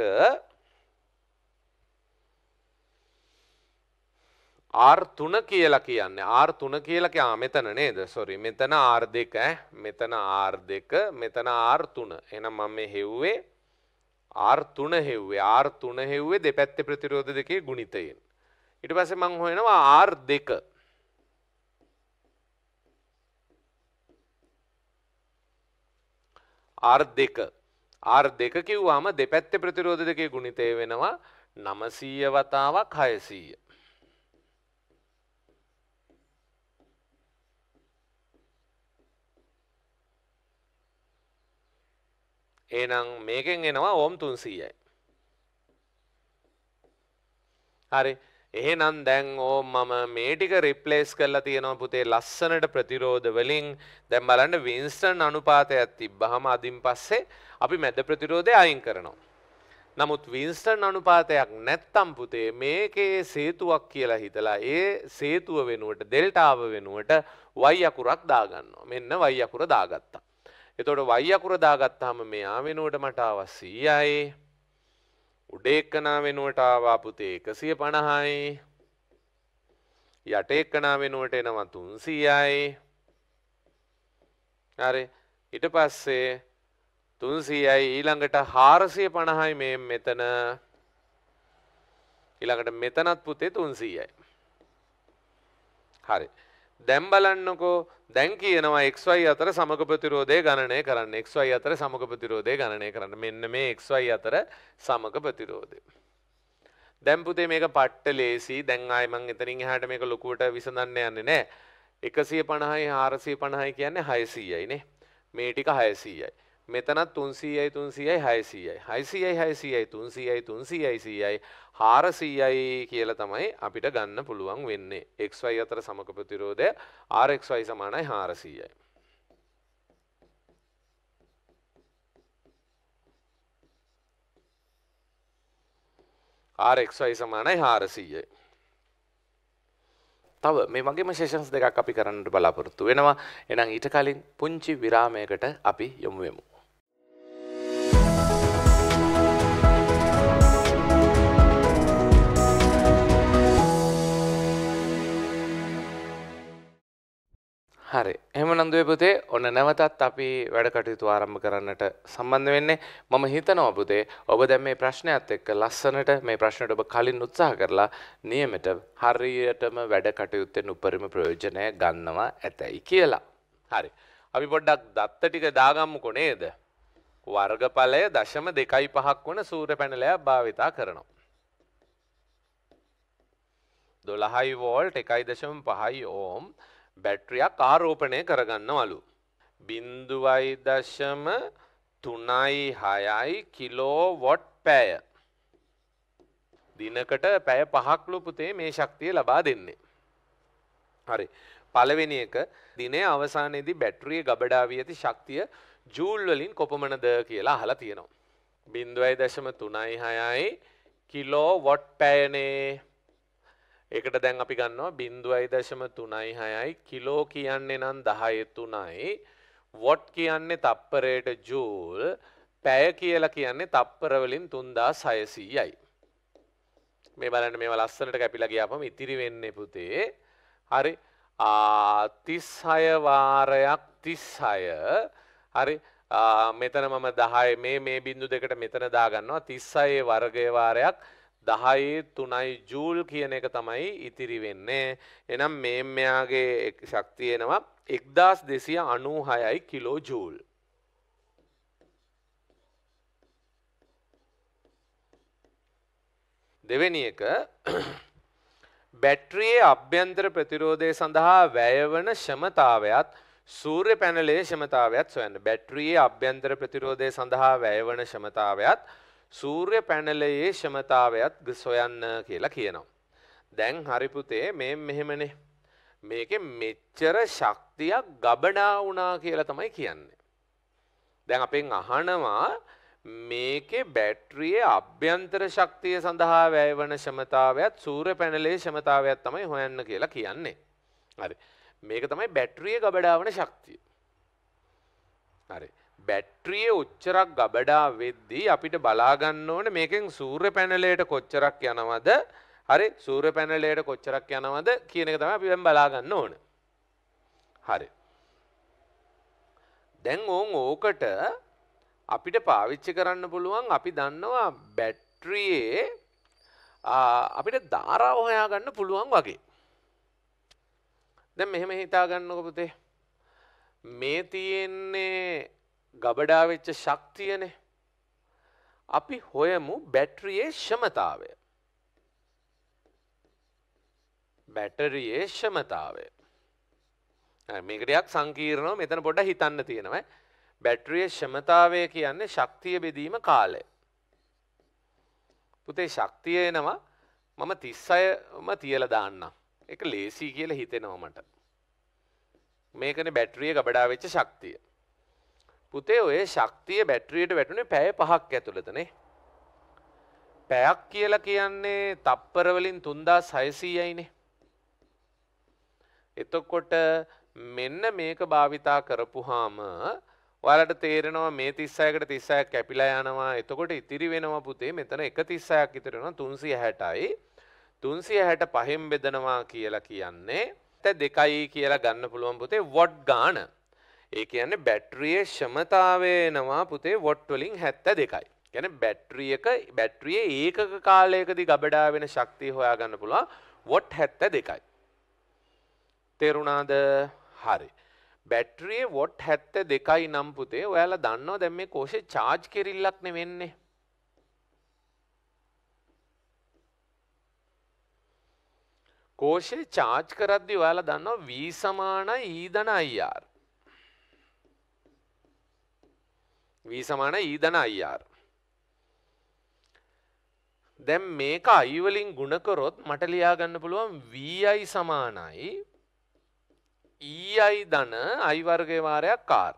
R3 කියලා කියන්නේ R3 කියලා කිය මෙතන නේද? sorry මෙතන R2 ඈ. මෙතන R2 මෙතන R3. එහෙනම් මම මේ හෙව්වේ R3 හෙව්වේ R3 හෙව්වේ දෙපැත්තේ ප්‍රතිරෝධ දෙකේ ගුණිතයෙන්. ඊට පස්සේ මම හොයනවා R2. R2 R2 කිව්වම දෙපැත්තේ ප්‍රතිරෝධ දෙකේ ගුණිතය වෙනවා 900 වතාවක් 600. එහෙනම් මේකෙන් එනවා ඕම් 300යි. හරි. එහෙනම් දැන් ඕම් මම මේ ටික රිප්ලේස් කරලා තියෙනවා පුතේ ලස්සනට ප්‍රතිරෝධ වලින්. දැන් බලන්න වින්ස්ටන් අනුපාතයක් තිබ්බහම අදින් පස්සේ අපි මැද ප්‍රතිරෝධය අයින් කරනවා. නමුත් වින්ස්ටන් අනුපාතයක් නැත්තම් පුතේ මේකේ සේතුවක් කියලා හිතලා ඒ සේතුව වෙනුවට ඩෙල්ටාව වෙනුවට y අකුරක් දාගන්නවා. මෙන්න y අකුර දාගත්තා. එතකොට y අකුර දාගත්තාම මෙයා වෙනුවට මට ආවා 100යි. උඩ එක්කනා වෙනුවට ආවා පුතේ 150යි. යට එක්කනා වෙනුවට එනවා 300යි. හරි. ඊට පස්සේ 300යි ඊළඟට 450යි මේ මෙතන. ඊළඟට මෙතනත් පුතේ 300යි. හරි. දැන් බලන්නකෝ දැන් කියනවා xy අතර සමග ප්‍රතිරෝධය ගණනය කරන්න. xy අතර සමග ප්‍රතිරෝධය ගණනය කරන්න. මෙන්න මේ xy අතර සමග ප්‍රතිරෝධය. දැන් පුතේ මේක පට්ට ලේසි. දැන් ආයෙ මං එතනින් එහාට මේක ලොකුවට විසඳන්න යන්නේ නැහැ. 150යි 450යි කියන්නේ 600යි නේ. මේ ටික 600යි. මෙතනත් 300යි 300යි 600යි 600යි 600යි 300යි 300යි 400යි කියලා තමයි අපිට ගන්න පුළුවන් වෙන්නේ xy අතර සමක ප්‍රතිරෝධය rxy සමානයි 400යි rxy සමානයි 400යි තව මේ වගේම සෙෂන්ස් දෙකක් අපි කරන්නට බලාපොරොත්තු වෙනවා. එහෙනම් ඊට කලින් පුංචි විරාමයකට අපි යොමු වෙමු. හරි එහම නන්දුවේ පුතේ ඔන්න නැවතත් අපි වැඩ කටයුතු ආරම්භ කරන්නට සම්බන්ධ වෙන්නේ මම හිතනවා පුතේ ඔබ දැන් මේ ප්‍රශ්නයත් එක්ක ලස්සනට මේ ප්‍රශ්නට ඔබ කලින් උත්සාහ කරලා නියමෙට හරියටම වැඩ කටයුත්තෙන් උපරිම ප්‍රයෝජනය ගන්නවා ඇතැයි කියලා. හරි. අපි පොඩ්ඩක් දත්ත ටික දාගම්මුකෝ නේද? වර්ගඵලය දශම දෙකයි පහක් වන සූර පැනලයක් භාවිතා කරනවා. දොළහයි වෝල්ට් එකයි දශම පහයි ඕම් බැට්‍රියක් ආරෝපණය කරගන්නවලු. බින්දුවයි දශම තුනයි හයයි කිලෝවොට් පෑය. දිනකට පැය පහක්ලු පුතේ මේ ශක්තිය ලබා දෙන්නේ. හරි. පළවෙනි එක දිනේ අවසානයේදී බැටරිය ගබඩාවී ඇති ශක්තිය ජූල් වලින් කොපමණද කියලා අහලා තියෙනවා. 0.36යි කිලෝවොට් පැයනේ ඒකට දැන් අපි ගන්නවා 0.36යි කිලෝ කියන්නේ නම් 10.3යි වොට් කියන්නේ තප්පරයට ජූල් පැය කියලා කියන්නේ තප්පර වලින් 3600යි මේ බලන්න මේවා ලස්සනට කැපිලා ගියාපම ඉතිරි වෙන්නේ පුතේ හරි 36 වාරයක් 36 හරි මෙතන මම 10 මේ මේ බිංදු දෙකට මෙතන දාගන්නවා 36 වර්ගයේ වාරයක් 36 දහයි තුනයි ජූල් කියන එක තමයි ඉතිරි වෙන්නේ. එනම් මේ මෙයාගේ ශක්තියෙනවා එක්දස් දෙසිය අනූ හයයි කිලෝ ජූල්. දෙවෙනි එක බැට්‍රියේ අභ්‍යන්තර ප්‍රතිරෝධය සඳහා වැයවන ශමතාවයත් සූර්ය පැනලේ ශමතාවයත් සොයන්න. බැට්‍රියේ අභ්‍යන්තර ප්‍රතිරෝධය සඳහා වැයවන ශමතාවයත් සූර්ය පැනලයේ ශමතාවයත් සොයන්න කියලා කියනවා. දැන් හරිපුතේ මේ මෙහෙමනේ. මේක මෙච්චර ශක්තියක් ගබඩා වුණා කියලා තමයි කියන්නේ. දැන් අපෙන් අහනවා මේකේ බැටරියේ අභ්‍යන්තර ශක්තිය සඳහා වැයවන ශමතාවයත් සූර්ය පැනලයේ ශමතාවයත් තමයි හොයන්න කියලා කියන්නේ. හරි. මේක තමයි බැටරියේ ගබඩා වන ශක්තිය. හරි. බැට්‍රිය උච්චරක් ගබඩා වෙද්දී අපිට බලාගන්න ඕන මේකෙන් සූර්ය පැනලයට කොච්චරක් යනවද හරි සූර්ය පැනලයට කොච්චරක් යනවද කියන එක තමයි අපි දැන් බලාගන්න ඕන. හරි. දැන් ඕන් ඕකට අපිට පාවිච්චි කරන්න පුළුවන් අපි දන්නවා බැට්‍රියේ අපිට ධාරාව හොයාගන්න පුළුවන් වගේ. දැන් මෙහෙම හිතාගන්නකො පුතේ. මේ තියෙන්නේ ගබඩා වෙච්ච ශක්තියනේ. අපි හොයමු බැටරියේ ක්ෂමතාවය. බැටරියේ ක්ෂමතාවය. මේක ටිකක් සංකීර්ණව මෙතන පොඩ්ඩක් හිතන්න තියෙනවා. බැටරියේ ක්ෂමතාවය කියන්නේ ශක්තිය බෙදීම කාලය. පුතේ ශක්තිය එනවා මම 36ම තියලා දාන්නම්. ඒක ලේසි කියලා හිතෙනවා මට. මේකනේ බැටරිය ගබඩා වෙච්ච ශක්තිය. පුතේ ඔය ශක්තිය බැට්‍රියට වැටුනේ පැය පහක් ඇතුළතනේ. පැයක් කියලා කියන්නේ තප්පරවලින් තුන්දා සයසීයයිනේ. එතකොට මෙන්න මේක භාවිතා කරපුහාම ඔයාලට තේරෙනවා මේ 36කට 36ක් කැපිලා යනවා. එතකොට ඉතිරි වෙනවා පුතේ මෙතන 136ක් ඉතිරි වෙනවා 360යි. 360 පහෙන් බෙදනවා කියලා කියන්නේ 2යි කියලා ගන්න පුළුවන් පුතේ වොට් ගාණ. ඒ කියන්නේ බැටරියේ ශමතාවය එනවා පුතේ වොට් වලින් 72යි. කියන්නේ බැටරි එක බැටරියේ ඒකක කාලයකදී ගබඩා වෙන ශක්තිය හොයාගන්න පුළුවන් වොට් 72යි. තේරුණාද? හරි. බැටරියේ වොට් 72යි නම් පුතේ ඔයාලා දන්නවා දැන් මේ කෝෂේ charge කෙරිල්ලක් නෙවෙන්නේ. කෝෂේ charge කරද්දී ඔයාලා දන්නවා V සමානයි E ධන IR. V සමාන E ධන IR. දැන් මේක I වලින් ගුණ කරොත් මට ලියා ගන්න පුළුවන් VI සමානයි EI ධන I වර්ගයේ වාරයක් R.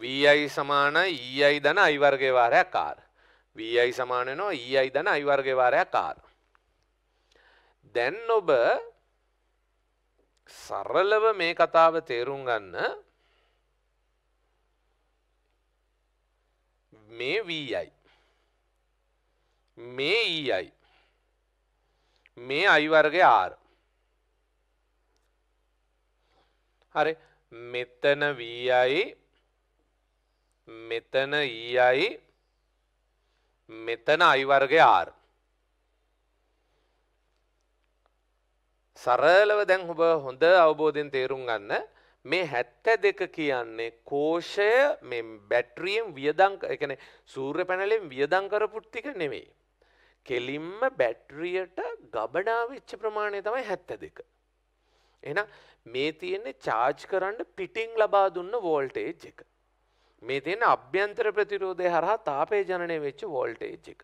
VI සමාන EI ධන I වර්ගයේ වාරයක් R. VI සමාන වෙනවා EI ධන I වර්ගයේ වාරයක් R. දැන් ඔබ සරලව මේ කතාව තේරුම් ගන්න මේ වීයයි මේ ඊයයි මේ අයිවර්ගය ආර හරි මෙතන වීයයි මෙතන ඊයයි මෙතන අයිවර්ගය ආර සරලව දැන් ඔබ හොඳ අවබෝධයෙන් තේරුම් ගන්න මේ 72 කියන්නේ කෝෂය මේ බැටරියෙන් වියදම් ඒ කියන්නේ සූර්ය පැනලෙන් වියදම් කරපු ටික නෙවෙයි. කෙලින්ම බැටරියට ගබඩා වෙච්ච ප්‍රමාණය තමයි 72. එහෙනම් මේ තියෙන්නේ charge කරන්න පිටින් ලබා දුන්න වෝල්ටේජ් එක. මේ තියෙන අභ්‍යන්තර ප්‍රතිරෝධය හරහා තාපය ජනනය වෙච්ච වෝල්ටේජ් එක.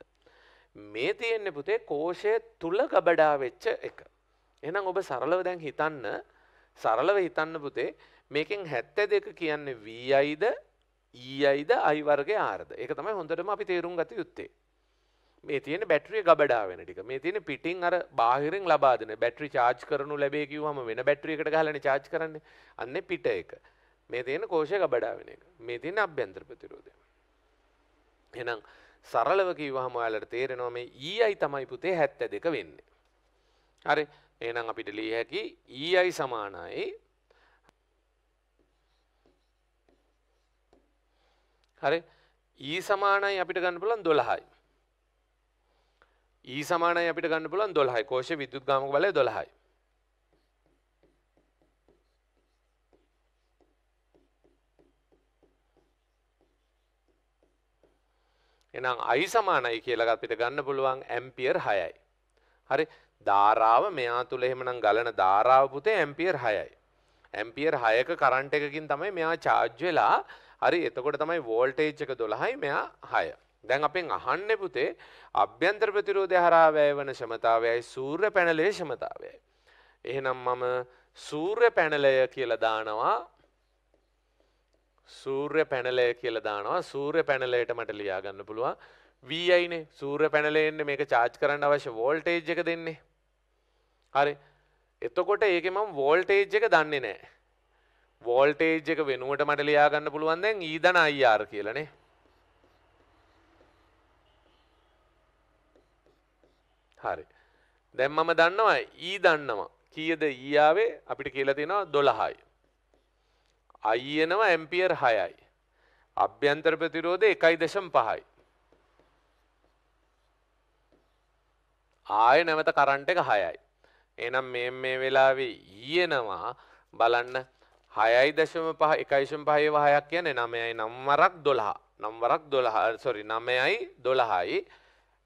මේ තියෙන්නේ පුතේ කෝෂය තුල ගබඩා වෙච්ච එක. එහෙනම් ඔබ සරලව දැන් හිතන්න සරලව හිතන්න පුතේ මේකෙන් 72 කියන්නේ VIද EIද I වර්ගයේ R ද. ඒක තමයි හොඳටම අපි තේරුම් ගත යුත්තේ. මේ තියෙන බැටරිය ගබඩා වෙන ටික. මේ තියෙන පිටින් අර බාහිරින් ලබා දෙන බැටරි චාර්ජ් කරනු ලැබේ කිව්වම වෙන බැටරි එකකට ගහලානේ චාර්ජ් කරන්නේ. අන්නේ පිට එක. මේ තියෙන කෝෂය ගබඩා වෙන එක. මේ තියෙන අභ්‍යන්තර ප්‍රතිරෝධය. එහෙනම් සරලව කිව්වම ඔයාලට තේරෙනවා මේ EI තමයි පුතේ 72 වෙන්නේ. හරි. එහෙනම් අපිට ලී හැකි ඊයි සමානයි හරි ඊ සමානයි අපිට ගන්න පුළුවන් 12යි ඊ සමානයි අපිට ගන්න පුළුවන් 12යි කෝෂ විද්‍යුත් ගාමක බලය 12යි එහෙනම් i සමානයි කියලා අපිට ගන්න පුළුවන් ඇම්පියර් 6යි. හරි ධාරාව මෙයා තුළ එහෙමනම් ගලන ධාරාව පුතේ ඇම්පියර් 6යි. ඇම්පියර් 6ක කරන්ට් එකකින් තමයි මෙයා charge වෙලා හරි එතකොට තමයි වෝල්ටේජ් එක 12යි මෙයා 6. දැන් අපෙන් අහන්නේ පුතේ අභ්‍යන්තර ප්‍රතිරෝධය හරහා වැය වෙන ශමතාවයයි සූර්ය පැනලේ ශමතාවයයි. එහෙනම් මම සූර්ය පැනලය කියලා දානවා සූර්ය පැනලය කියලා දානවා සූර්ය පැනලයට මට ලියා ගන්න පුළුවන් VI නේ සූර්ය පැනලේ එන්නේ මේක charge කරන්න අවශ්‍ය voltage එක දෙන්නේ හරි එතකොට ඒක මම වෝල්ටේජ් එක දන්නේ නෑ වෝල්ටේජ් එක වෙනුවට මට ලියාගන්න පුළුවන් දැන් E ධන IR කියලානේ හරි දැන් මම දන්නවා E දන්නවා කීයද E ආවේ අපිට කියලා තියෙනවා 12යි I එනවා ඇම්පියර් 6යි අභ්‍යන්තර ප්‍රතිරෝධය 1.5යි ආය නැවත කරන්ට් එක 6යි එනම් මේ මේ වෙලාවේ ඊයනවා බලන්න හයයි දශම පහ එකයිශම් පහයව හයක් කියන්නේ නමයයි නම්වරක් දොළහා නම්වරක් දොළහ සොරි නමයයි දොළහයි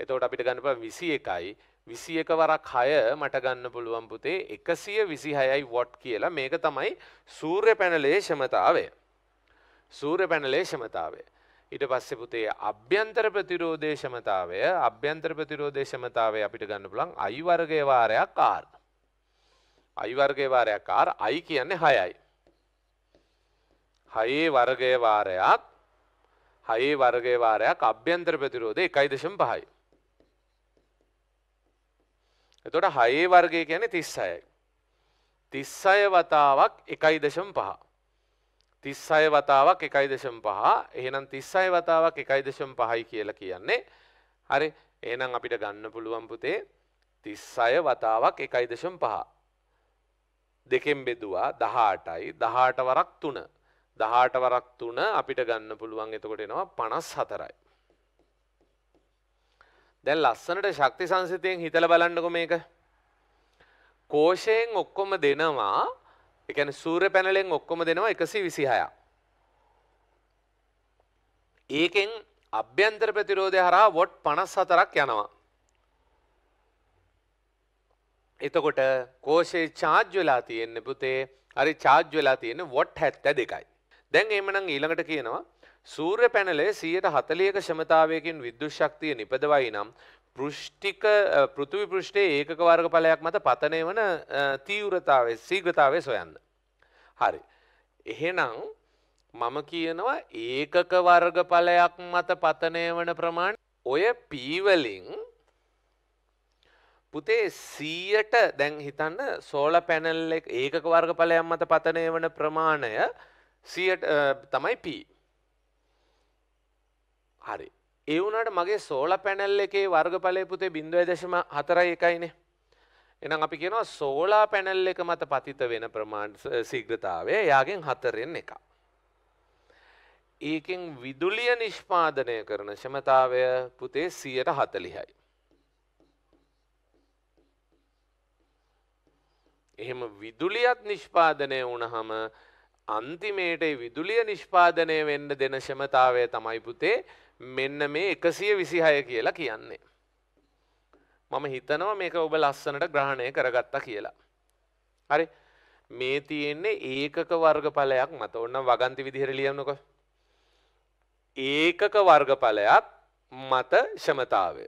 එතවට අපිට ගන්නප විසි එකයි විසි එක වරක් හය මට ගන්න පුළුවන් පුතේ එකසිය විසි හයයි වොට් කියලා මේක තමයි සූර්ය පැනලේ ශමතාවය සූර්ය පැනලේ ශමතාවය ඊට පස්සේ පුතේ අභ්‍යන්තර ප්‍රතිරෝධේ ශමතාවය අභ්‍යන්තර ප්‍රතිරෝධේ ශමතාවය අපිට ගන්න පුළුවන් අයි වර්ගයේ වාරයක් ආර් i වර්ගයේ වාරයක් r i කියන්නේ 6යි. 6 වර්ගයේ වාරයක් 6 වර්ගයේ වාරයක් අභ්‍යන්තර ප්‍රතිරෝධය 1.5යි. එතකොට 6 වර්ගය කියන්නේ 36යි. 36 වතාවක් 1.5. 36 වතාවක් 1.5 එහෙනම් 36 වතාවක් 1.5යි කියලා කියන්නේ හරි එහෙනම් අපිට ගන්න පුළුවන් පුතේ 36 වතාවක් 1.5 දෙකෙන් බෙදවා දහටයි දහට වරක් තුන දහට වරක් තුන අපිට ගන්න පුළුවන් එතකොට එනවා පනස් හතරයි. දැන් ලස්සනට ශක්ති සංසිතයෙන් හිතල බලන්නකො මේක. කෝෂයෙන් ඔක්කොම දෙනවා එකන සූර්ය පැනලෙන් ඔක්කොම දෙනවා එකසි විසිහයා. ඒකෙන් අභ්‍යන්තර ප්‍රතිරෝධය හරා වොට් පනස් හතරක් යනවා. එතකොට කෝෂයේ චාර්ජ් වෙලා තියෙන්නේ පුතේ හරි චාර්ජ් වෙලා තියෙන්නේ වොට් 72යි. දැන් එහෙමනම් ඊළඟට කියනවා සූර්ය පැනලේ 140ක ක්ෂමතාවයකින් විද්‍යුත් ශක්තිය නිපදවයි නම් පෘෂ්ටික පෘථිවි පෘෂ්ඨයේ ඒකක වර්ග ඵලයක් මත පතනය වන තීව්‍රතාවයේ ශීඝ්‍රතාවය සොයන්න. හරි. එහෙනම් මම කියනවා ඒකක වර්ග ඵලයක් මත පතනය වන ප්‍රමාණය ඔය p වලින් පුතේ සීයට දැන් හිතන්න සෝල පැනල් එක ඒකක වර්ගඵලයක් මත පතනය වන ප්‍රමාණය සියට තමයි පී. හරි. ඒ වුණට මගේ සෝල පැනල් එකේ වර්ගඵලය පුතේ බිඳුව දශම හතරයි එකයිනේ. එනම් අපි කියනවා සෝලා පැනල් එක මත පතිත වෙන ප්‍රමාණ සීග්‍රතාවය යාගෙන් හතරෙන් එක. ඒකෙන් විදුලිය නිෂ්පාදනය කරන ශමතාවය පුතේ සියයට හතලිහයි. එහෙම විදුලියත් නිෂ්පාදනය වුණහම අන්තිමේට විදුලිය නිෂ්පාදනය වෙන්න දෙන ශමතාවය තමයි පුතේ මෙන්න මේ එකසිය විසිහය කියලා කියන්නේ. මම හිතනවා මේක ඔබ ලස්සනට ග්‍රහණය කරගත්තා කියලා. හරි මේ තියෙන්නේ ඒකක වර්ගඵලයක් මත ඔන්න වගන්ති විදිහට ලියන්නකො. ඒකක වර්ගඵලයක් මත ශමතාවය.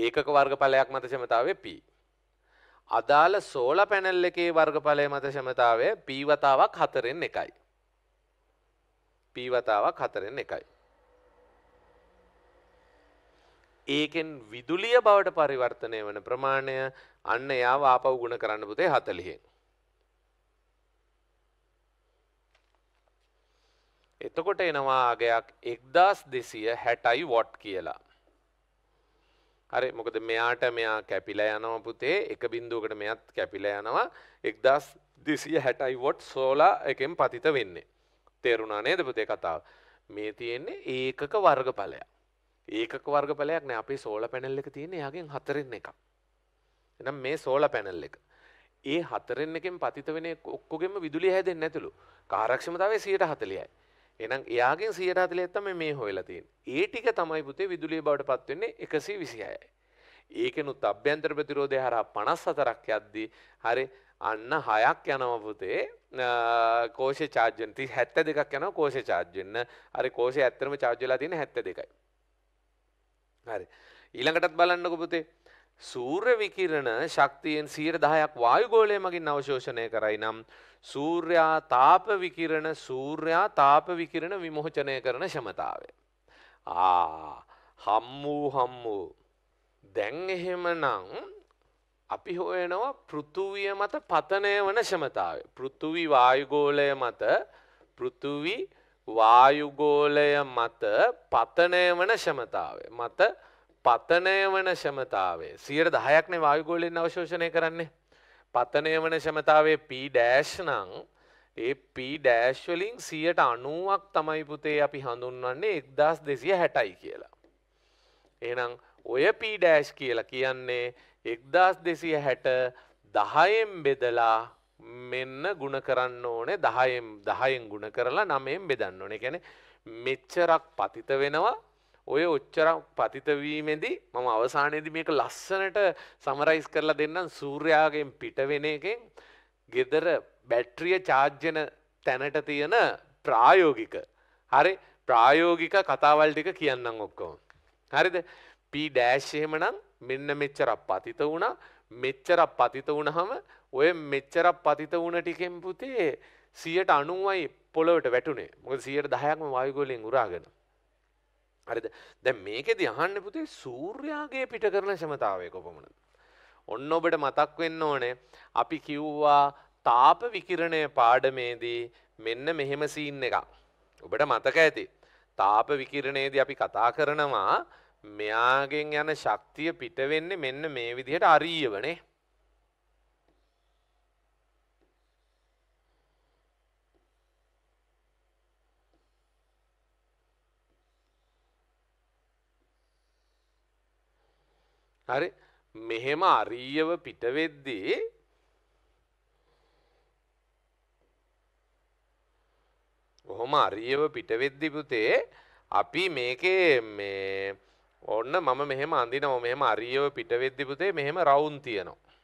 ඒකක වර්ගඵලයක් මත ශමතාවේ P. අදාළ සෝල පැනල් එකේ වර්ගඵලය මත ශමතාවය P වතාවක් 4න් එකයි. P වතාවක් 4න් එකයි. ඒකෙන් විදුලිය බවට පරිවර්තනය වන ප්‍රමාණය අන්න යාව ආපව් ගුණ කරන්න පුතේ 40ෙන්. එතකොට එනවා ආගයක් 1260යි වොට් කියලා. හරි මොකද මෙයාට මෙයා කැපිලා යනවා පුතේ එක බිඳුවකට මෙයත් කැපිලා යනවා 1260යි වොට් සෝලා එකෙන් පතිත වෙන්නේ. තේරුණා නේද පුතේ කතාව? මේ තියෙන්නේ ඒකක වර්ගඵලයක්. ඒකක වර්ගඵලයක් නෑ අපේ සෝලා පැනල් එක තියෙන්නේ එයාගෙන් හතරෙන් එකක්. එහෙනම් මේ සෝලා පැනල් එක. ඒ හතරෙන් එකෙන් පතිත වෙන ඔක්කොගෙම විදුලිය හැදෙන්නේ නැතුළු. කාර්යක්ෂමතාවය 140යි. එහෙනම් එයාගෙන් 140ක් තමයි මේ හොයලා තියෙන්නේ. ඒ ටික තමයි පුතේ විදුලිය බවට පත් වෙන්නේ 126යි. ඒකෙනුත් අභ්‍යන්තර ප්‍රතිරෝධය හරහා 54ක් යද්දී හරි අන්න 6ක් යනවා පුතේ කෝෂේ charge වෙන 72ක් යනවා කෝෂේ charge වෙන්න. හරි කෝෂේ ඇත්තටම charge වෙලා තියෙන්නේ 72යි. හරි. ඊළඟටත් බලන්නකො පුතේ සූර්ය විකිරණ ශක්තියෙන් සීර දහයක් වායුගෝලය මගින් අවශෝෂණය කරයි නම් සූර්යා තාප විකිරණ සූර්යා තාප විකිරණ විමෝචනය කරන ශමතාවය. ආ හම්මූ හම්මූ දැන් එහෙමනං අපි හොයනවා පෘතුවිය මත පතනය වන ශමතාව. පෘතුවි වායුගෝලය මත පෘතුවි වායුගෝලය මත පතනය වන ශමතාවේ. මත පතනය වන ශමතාවේ සියයට දහයක්නේ වායුගෝලෙන් අවශෝෂණය කරන්නේ. පතනය වන ශමතාවේ පීඩෑශ් නං ඒ පීඩෑශ්වලින් සියට අනුවක් තමයි පුතේ අපි හඳුන්වන්නේ එක්දස් දෙසිය හැටයි කියලා. එනම් ඔය පීඩෑශ් කියලා කියන්නේ එක්දස් දෙසිය හැට දහයෙන් බෙදලා මෙන්න ගුණ කරන්න ඕනේ දහයෙන් දහයෙන් ගුණ කරලා නමයෙන් බෙදන්න ඕනේ ගැන මෙච්චරක් පතිත වෙනවා ඔය ඔච්චර පතිතවීමේදී මම අවසානයේදී මේක ලස්සනට සමරයිස් කරලා දෙන්නම් සූර්යාගෙන් පිට වෙන එකෙන් ගෙදර බැටරිය චාර්ජ් වෙන තැනට තියෙන ප්‍රායෝගික හරි ප්‍රායෝගික කතාවල් ටික කියන්නම් ඔක්කොම හරිද P ඩෑෂ් එහෙමනම් මෙන්න මෙච්චරක් පතිත වුණා මෙච්චරක් පතිත වුණාම ඔය මෙච්චරක් පතිත වුණ ටිකෙන් පුතේ 90යි පොළොවට වැටුනේ මොකද 10%ක්ම වායුගෝලයෙන් උරාගෙන හරිද දැන් මේකෙදි අහන්න පුතේ සූර්යාගේ පිට කරන ශමතාවය කොපමණද ඔන්න ඔබට මතක් වෙන්න ඕනේ අපි කිව්වා තාප විකිරණය පාඩමේදී මෙන්න මෙහෙම සීන් එකක් ඔබට මතක ඇති තාප විකිරණයේදී අපි කතා කරනවා මෙයාගෙන් යන ශක්තිය පිට වෙන්නේ මෙන්න මේ විදිහට අරීයවනේ හරි මෙහෙම අරීයව පිටවෙද්දී ඔහොම අරියව පිටවෙද්දි පුතේ අපි මේකේ මේ ඔන්න මම මෙහෙම අඳිනවා මෙහෙම අරියව පිටවෙද්දි පුතේ මෙහෙම රවුන් තියෙනවා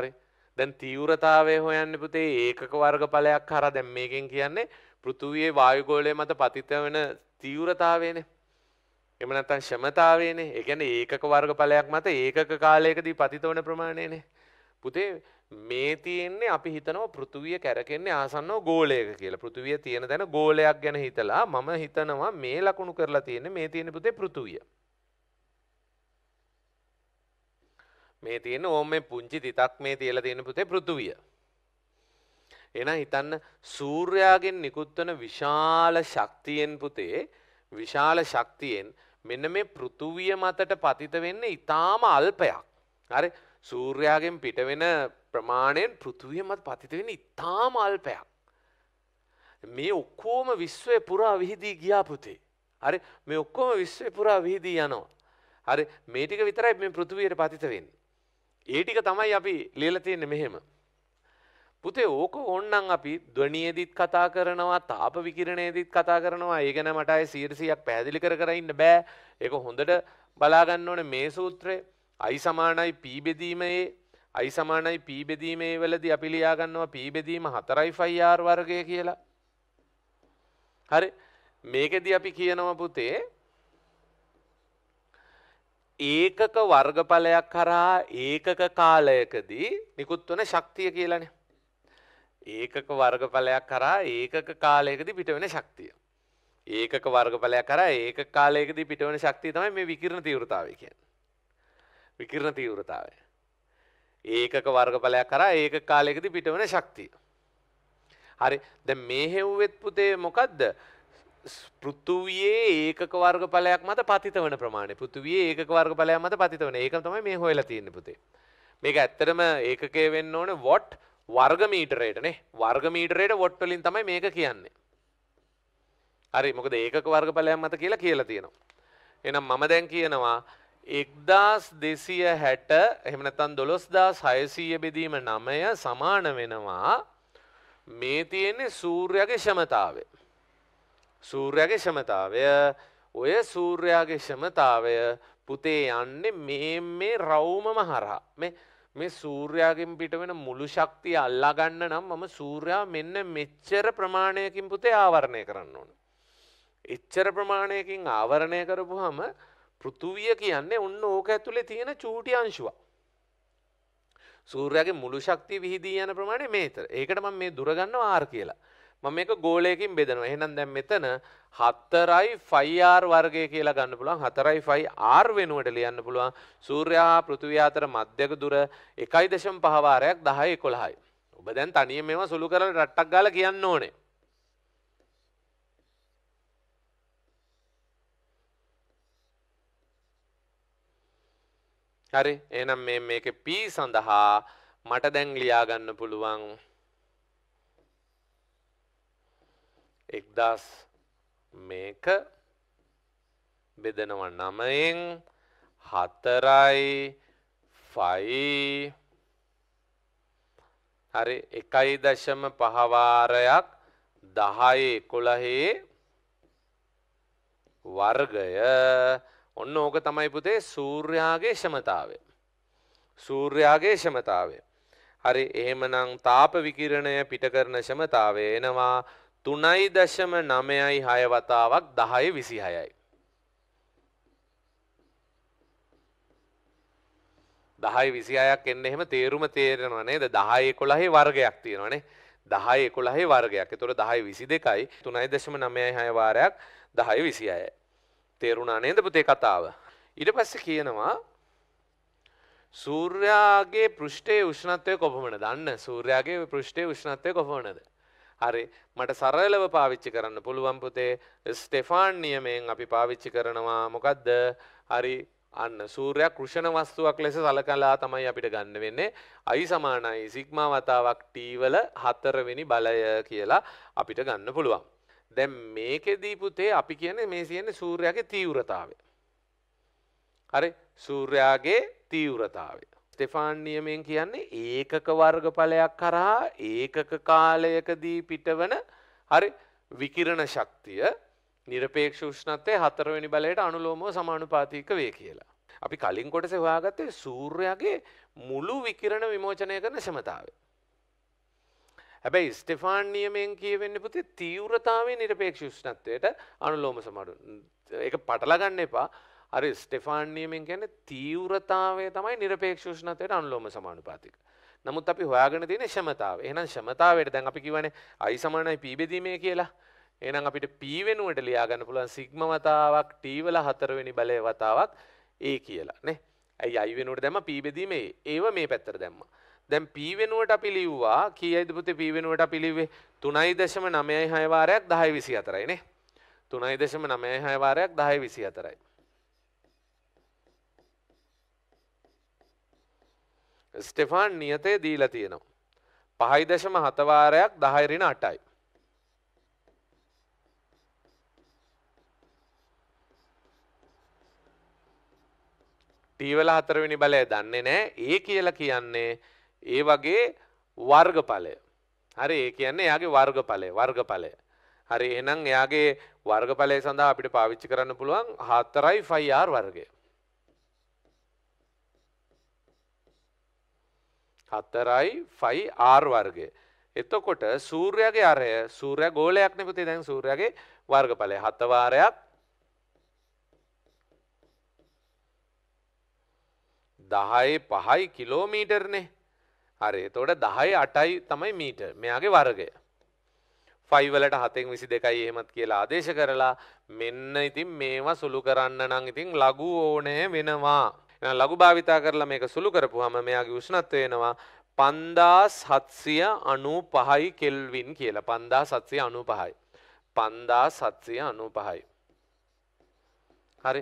හරි දැන් තීව්‍රතාවය හොයන්න පුතේ ඒකක වර්ගඵලයක් හරහා දැන් මේකෙන් කියන්නේ පෘථුවියේ වායුගෝලය මත පතිත වෙන තීව්‍රතාවයනේ එම නැත්තම් ශමතාවේනේ. ඒ කියන්නේ ඒකක වර්ගඵලයක් මත ඒකක කාලයකදී පතිත වන ප්‍රමාණයනේ. පුතේ මේ තියෙන්නේ අපි හිතනවා පෘථුවිය කැරකෙන්නේ ආසන්නෝ ගෝලයක කියලා. පෘථුවිය තියෙන තැන ගෝලයක් ගැන හිතලා මම හිතනවා මේ ලකුණු කරලා තියෙන්නේ මේ තියෙන පුතේ පෘථුවිය. මේ තියෙන ඕම් මේ පුංචි තිතක් මේ තියලා තියෙන පුතේ පෘථුවිය. එහෙනම් හිතන්න සූර්යාගෙන් නිකුත් වන විශාල ශක්තියෙන් පුතේ විශාල ශක්තියෙන් මෙන්න මේ පෘතුවිය මතට පතිත වෙන්න ඉතාම අල්පයක්. හරි සූර්යාගෙන් පිට වෙන ප්‍රමාණයෙන් පෘතුවිය මත පතිත වෙන ඉතාම අල්පයක්. මේ ඔක්කෝම විශ්වය පුරා විහිදී ගියාපුතේ. හරි මේ ඔක්කොම විශ්වය පුරා විහිදී යනවා. හරි මේටික විතරයි මේ පෘතුවයට පතිත වෙන්න. ඒටික තමයි අපි ලියල තියෙන්නේ මෙහෙම. පුතේ ඕක ඕන්නම් අපි දවනියදිත් කතා කරනවා තාප විකිරණයදිත් කතා කරනවා ඒගැන මටයි සීරසියක් පැදිලි කර කරන්න බෑ ඒක හොඳට බලාගන්න ඕන මේ සූත්‍රය අයි සමානයි පීබෙදීමයේ අයි සමානයි පීබෙදීමේ වලදි අපිලියාගන්නවා පීබෙදීම හතරයි ෆයිආර් වර්ගය කියලා හරි මේකෙද අපි කියනව පුතේ ඒකක වර්ගඵලයක් කරා ඒකක කාලයකදී නිකුත් වන ශක්තිය කියලනේ ඒකක වර්ගඵලයක් කරා ඒකක කාලයකදී පිටවෙන ශක්තිය. ඒකක වර්ගඵලයක් කරා ඒක කාලයකදී පිටවෙන ශක්තිය තමයි මේ විකිරණ තීව්‍රතාවය කියන්නේ. විකිරණ තීව්‍රතාවය. ඒකක වර්ගඵලයක් කරා ඒක කාලයකදී පිටවෙන ශක්තිය. හරි දැන් මේ හෙව්වෙත් පුතේ මොකද්ද? පෘථුවියේ ඒකක වර්ගඵලයක් මත පතිත වන ප්‍රමාණය. පෘථුවියේ ඒකක වර්ගඵලයක් මත පතිත වන. ඒක තමයි මේ හොයලා තියෙන්නේ පුතේ. මේක ඇත්තටම ඒකකයේ වෙන්න ඕනේ what වර්ගමීටරයටනේ වර්ගමීටරයට වොට්ටලින් තමයි මේක කියන්නේ. හරි මොකද ඒකක වර්ගඵලයක් මත කියලා කියලා තියෙනවා. එහෙනම් මම දැන් කියනවා එක්දස් දෙසිය හැට එහෙමනතන් දොළොස්දස් හයසීය බෙදීම නමය සමාන වෙනවා මේ තියෙන්නේ සූර්යගේ ශමතාවය. සූර්යගේ ශමතාවය ඔය සූර්යාගේ ශමතාවය පුතේ යන්නේ මේ මේ රවුමම හරහා මේ මේ සූර්යාගෙන් පිට වෙන මුළු ශක්තිය අල්ලා ගන්න නම් මම සූර්යා මෙන්න මෙච්චර ප්‍රමාණයකින් පුතේ ආවරණය කරන්න ඕන. එච්චර ප්‍රමාණයකින් ආවරණය කරපුවාම පෘථුවිය කියන්නේ ඔන්න ඕක ඇතුලේ තියෙන චූටි අංශුවක්. සූර්යාගේ මුළු ශක්තිය විහිදී යන ප්‍රමාණය මේතර. ඒකට මම මේ දුර ගන්නවා R කියලා. මම මේක ගෝලයකින් බෙදනවා. එහෙනම් දැන් මෙතන 4යි වර්ගය කියලා ගන්න පුළුවන්. 4යි වෙනුවට ලියන්න පුළුවන් සූර්යයා පෘථිවිය අතර මධ්‍යක දුර 1.5 වාරයක් 10 11යි. ඔබ දැන් තනියෙන් මේවා සුළු කරලා රට්ටක් ගාලා කියන්න ඕනේ. හරි එහෙනම් මේ මේකේ p සඳහා මට දැන් ලියා ගන්න පුළුවන් එක්දස් මේක බෙදනව නමයෙන් හතරයි ෆයි හරි එකයි දශම පහවාරයක් දහයි කොළහේ වර්ගය ඔන්න ඕක තමයි පුතේ සූර්යාගේ ශමතාවය. සූර්යාගේ ශමතාවය. හරි එහෙමනම් තාප විකිරණය පිට කරන ශමතාවේ එනවා තුනයි දශම නමයයි හය වතාවක් දහය විසි හයයි. දහයි විසිහයක් එන්න එහෙම තේරුම තේරෙනවනේ ද දහය කොළහේ වර්ගයක් තියෙනවනේ දහය කොළහේ වර්ගයක් තොර දහයි විසි දෙකයි තුනයි දශම නමයයි හයවාරයක් දහය විසි අය. තේරුණා නේද පුතේ කතාව. ඉට පස්ස කියනවා සූර්යාගේ පෘෂ්ටේ උෂ්ණත්වය කොපමන දන්න සූර්යාගේ පෘෂ්ටේ උෂ්ණත්වය කොපමනද. හරි මට සරලව පාවිච්චි කරන්න පුළුවන් පුතේ ස්ටෙෆාන් නියමයෙන් අපි පාවිච්චි කරනවා මොකද්ද හරි අන්න සූර්යයා කෘෂණ වස්තුවක් ලෙස සලකලා තමයි අපිට ගන්න වෙන්නේ i සමානයි සිග්මා වතාවක් t වල හතරවෙනි බලය කියලා අපිට ගන්න පුළුවන්. දැන් මේකෙදී පුතේ අපි කියන්නේ මේ කියන්නේ සූර්යාගේ තීව්‍රතාවය. හරි සූර්යාගේ තීව්‍රතාවය. ස්ටෙෆාන් නියමයෙන් කියන්නේ ඒකක වර්ගඵලයක් කරා ඒකක කාලයකදී පිටවන හරි විකිරණ ශක්තිය නිරපේක්ෂ උෂ්ණත්තේ හතරවෙනි බලයට අනුලෝමව සමානුපාතික වේ කියලා. අපි කලින් කොටස හොයාගත්තේ සූර්යයාගේ මුළු විකිරණ විමෝචනය කරන ශමතාවය. හැබැයි ස්ටෙෆාන් නියමයෙන් කියවෙන්න පුතේ තීව්‍රතාවේ නිරපේක්ෂ උෂ්ණත්වයට අනුලෝම සමානු. ඒක පටලගන්න එපා. අරි ස්ටෙෆාන් නියමෙන් කියන්නේ තීව්‍රතාවය තමයි নিরপেක්ෂ උෂ්ණත්වයට අනුලෝම සමානුපාතික. නමුත් අපි හොයාගෙන තියෙන්නේ ෂමතාව. එහෙනම් ෂමතාවයට දැන් අපි කියවනේ i සමානයි p බෙදීමේ කියලා. එහෙනම් අපිට p වෙනුවට ලියා ගන්න පුළුවන් සිග්මා වතාවක් t වල හතරවෙනි බලය වතාවක් a කියලා නේ. ඇයි i වෙනුවට දැම්ම p බෙදීමේ ඒව මේ පැත්තට දැම්මා. දැන් p වෙනුවට අපි ලිව්වා කීයද පුතේ p වෙනුවට අපි ලිව්වේ 3.996 වාරයක් 1024යි නේ. 3.996 වාරයක් 1024යි. ස්ටෙෆාන් නියතේ දීලා තියෙනවා. පහයි දශම හතවාරයක් දහයරින අටයි. ටීවල හතරවෙනි බලය දන්නේ නෑ ඒ කියලා කියන්නේ ඒ වගේ වර්ගඵලය. හරි ඒ කියන්නේ එයාගේ වර්ගඵලය වර්ගඵලය. හරි එහෙනම් එයාගේ වර්ගඵලය සඳහා අපිට පාවිච්චි කරන්න පුළුවන් 4යි 5R වර්ගය. හතරයි ෆයි ආර් වර්ගය. එතකොට සූර්යගේ අරය සූරය ගෝලයක් නිපති දැන් සූරයගේ වර්ගඵලය හතවාරයක් දහයි පහයි කිලෝමීටර්නේ හරි තෝට දහයි අටයි තමයි මීට මෙයාගේ වර්ගය. ෆයිවලට හතෙන් විසි දෙකයි එහෙමත් කියලා ආදේශ කරලා මෙන්න ඉතින් මේවා සුළු කරන්න නං ඉතින් ලගු ඕනෑ වෙනවා. එහෙනම් ලඝු භාවිතා කරලා මේක සුළු කරපුවාම මෙයාගේ උෂ්ණත්වය එනවා 5795යි කෙල්වින් කියලා 5795යි 5795යි හරි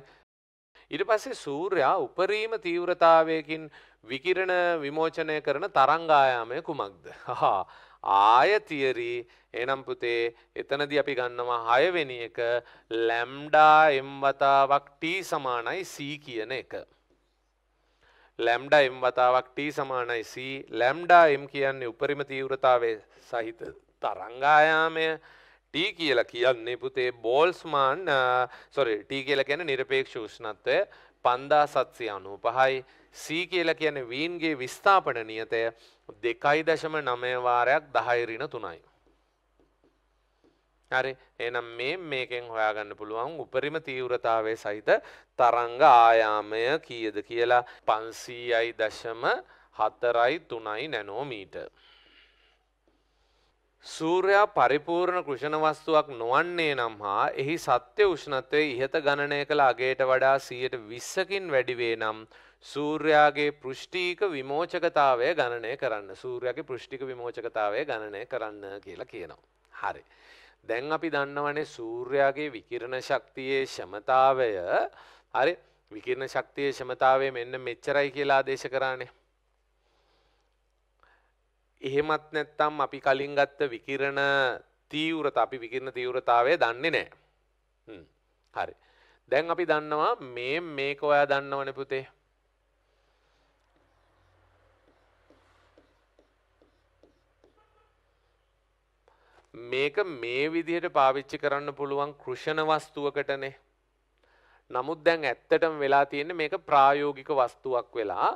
ඊට පස්සේ සූර්යා උපරිම තීව්‍රතාවයකින් විකිරණ විමෝචනය කරන තරංගායාමය කුමක්ද? හා ආය තියරි එනම් පුතේ එතනදී අපි ගන්නවා 6 වෙනි එක ලැම්ඩා m වතාවක් t සමානයි c කියන එක. ලැම්ඩා එම් වතාවක් ට සමානයි C ලැම්ඩා එම් කියන්නේ උපරිම තීව්‍රතාවය සහිත තරංගායාමය ට කියලා කියන්නේ පුතේ බෝල්ස්මාන් සොරි ට කියල ගැන නිරපේක්ෂ ෂණත්වය පන්දා සත්සය අනූ පහයි C කියල කියන වීන්ගේ විස්ථාපන නියතය දෙකයි දශම නමයවාරයක් දහයිරින තුනයි. හරි එහෙනම් මේ මේකෙන් හොයාගන්න පුළුවන් උපරිම තීව්‍රතාවයේ සහිත තරංග ආයාමය කීයද කියලා 500.43 නැනෝමීටර්. සූර්යා පරිපූර්ණ කෘෂණ වස්තුවක් නොවන්නේ නම් හා එහි සත්‍ය උෂ්ණත්වය ඉහත ගණනය කළ අගයට වඩා 120කින් වැඩි වේ නම් සූර්යාගේ පෘෂ්ඨීක විමෝචකතාවය ගණනය කරන්න. සූර්යාගේ පෘෂ්ඨික විමෝචකතාවය ගණනය කරන්න කියලා කියනවා. හරි. දැන් අපි දන්නවනේ සූර්යාගේ විකිරණ ශක්තියේ ෂමතාවය හරි විකිරණ ශක්තියේ ෂමතාවය මෙන්න මෙච්චරයි කියලා ආදේශ කරානේ. එහෙමත් නැත්නම් අපි කලින් ගත්ත විකිරණ තීව්‍රතාව අපි විකිරණ තීව්‍රතාවය දන්නේ නැහැ. හරි. දැන් අපි දන්නවා මේ මේක ඔයා දන්නවනේ පුතේ. මේක මේ විදිහට පාවිච්චි කරන්න පුළුවන් කෘෂණ වස්තුවකටනේ. නමුත් දැන් ඇත්තටම වෙලා තියෙන්නේ මේක ප්‍රායෝගික වස්තුවක් වෙලා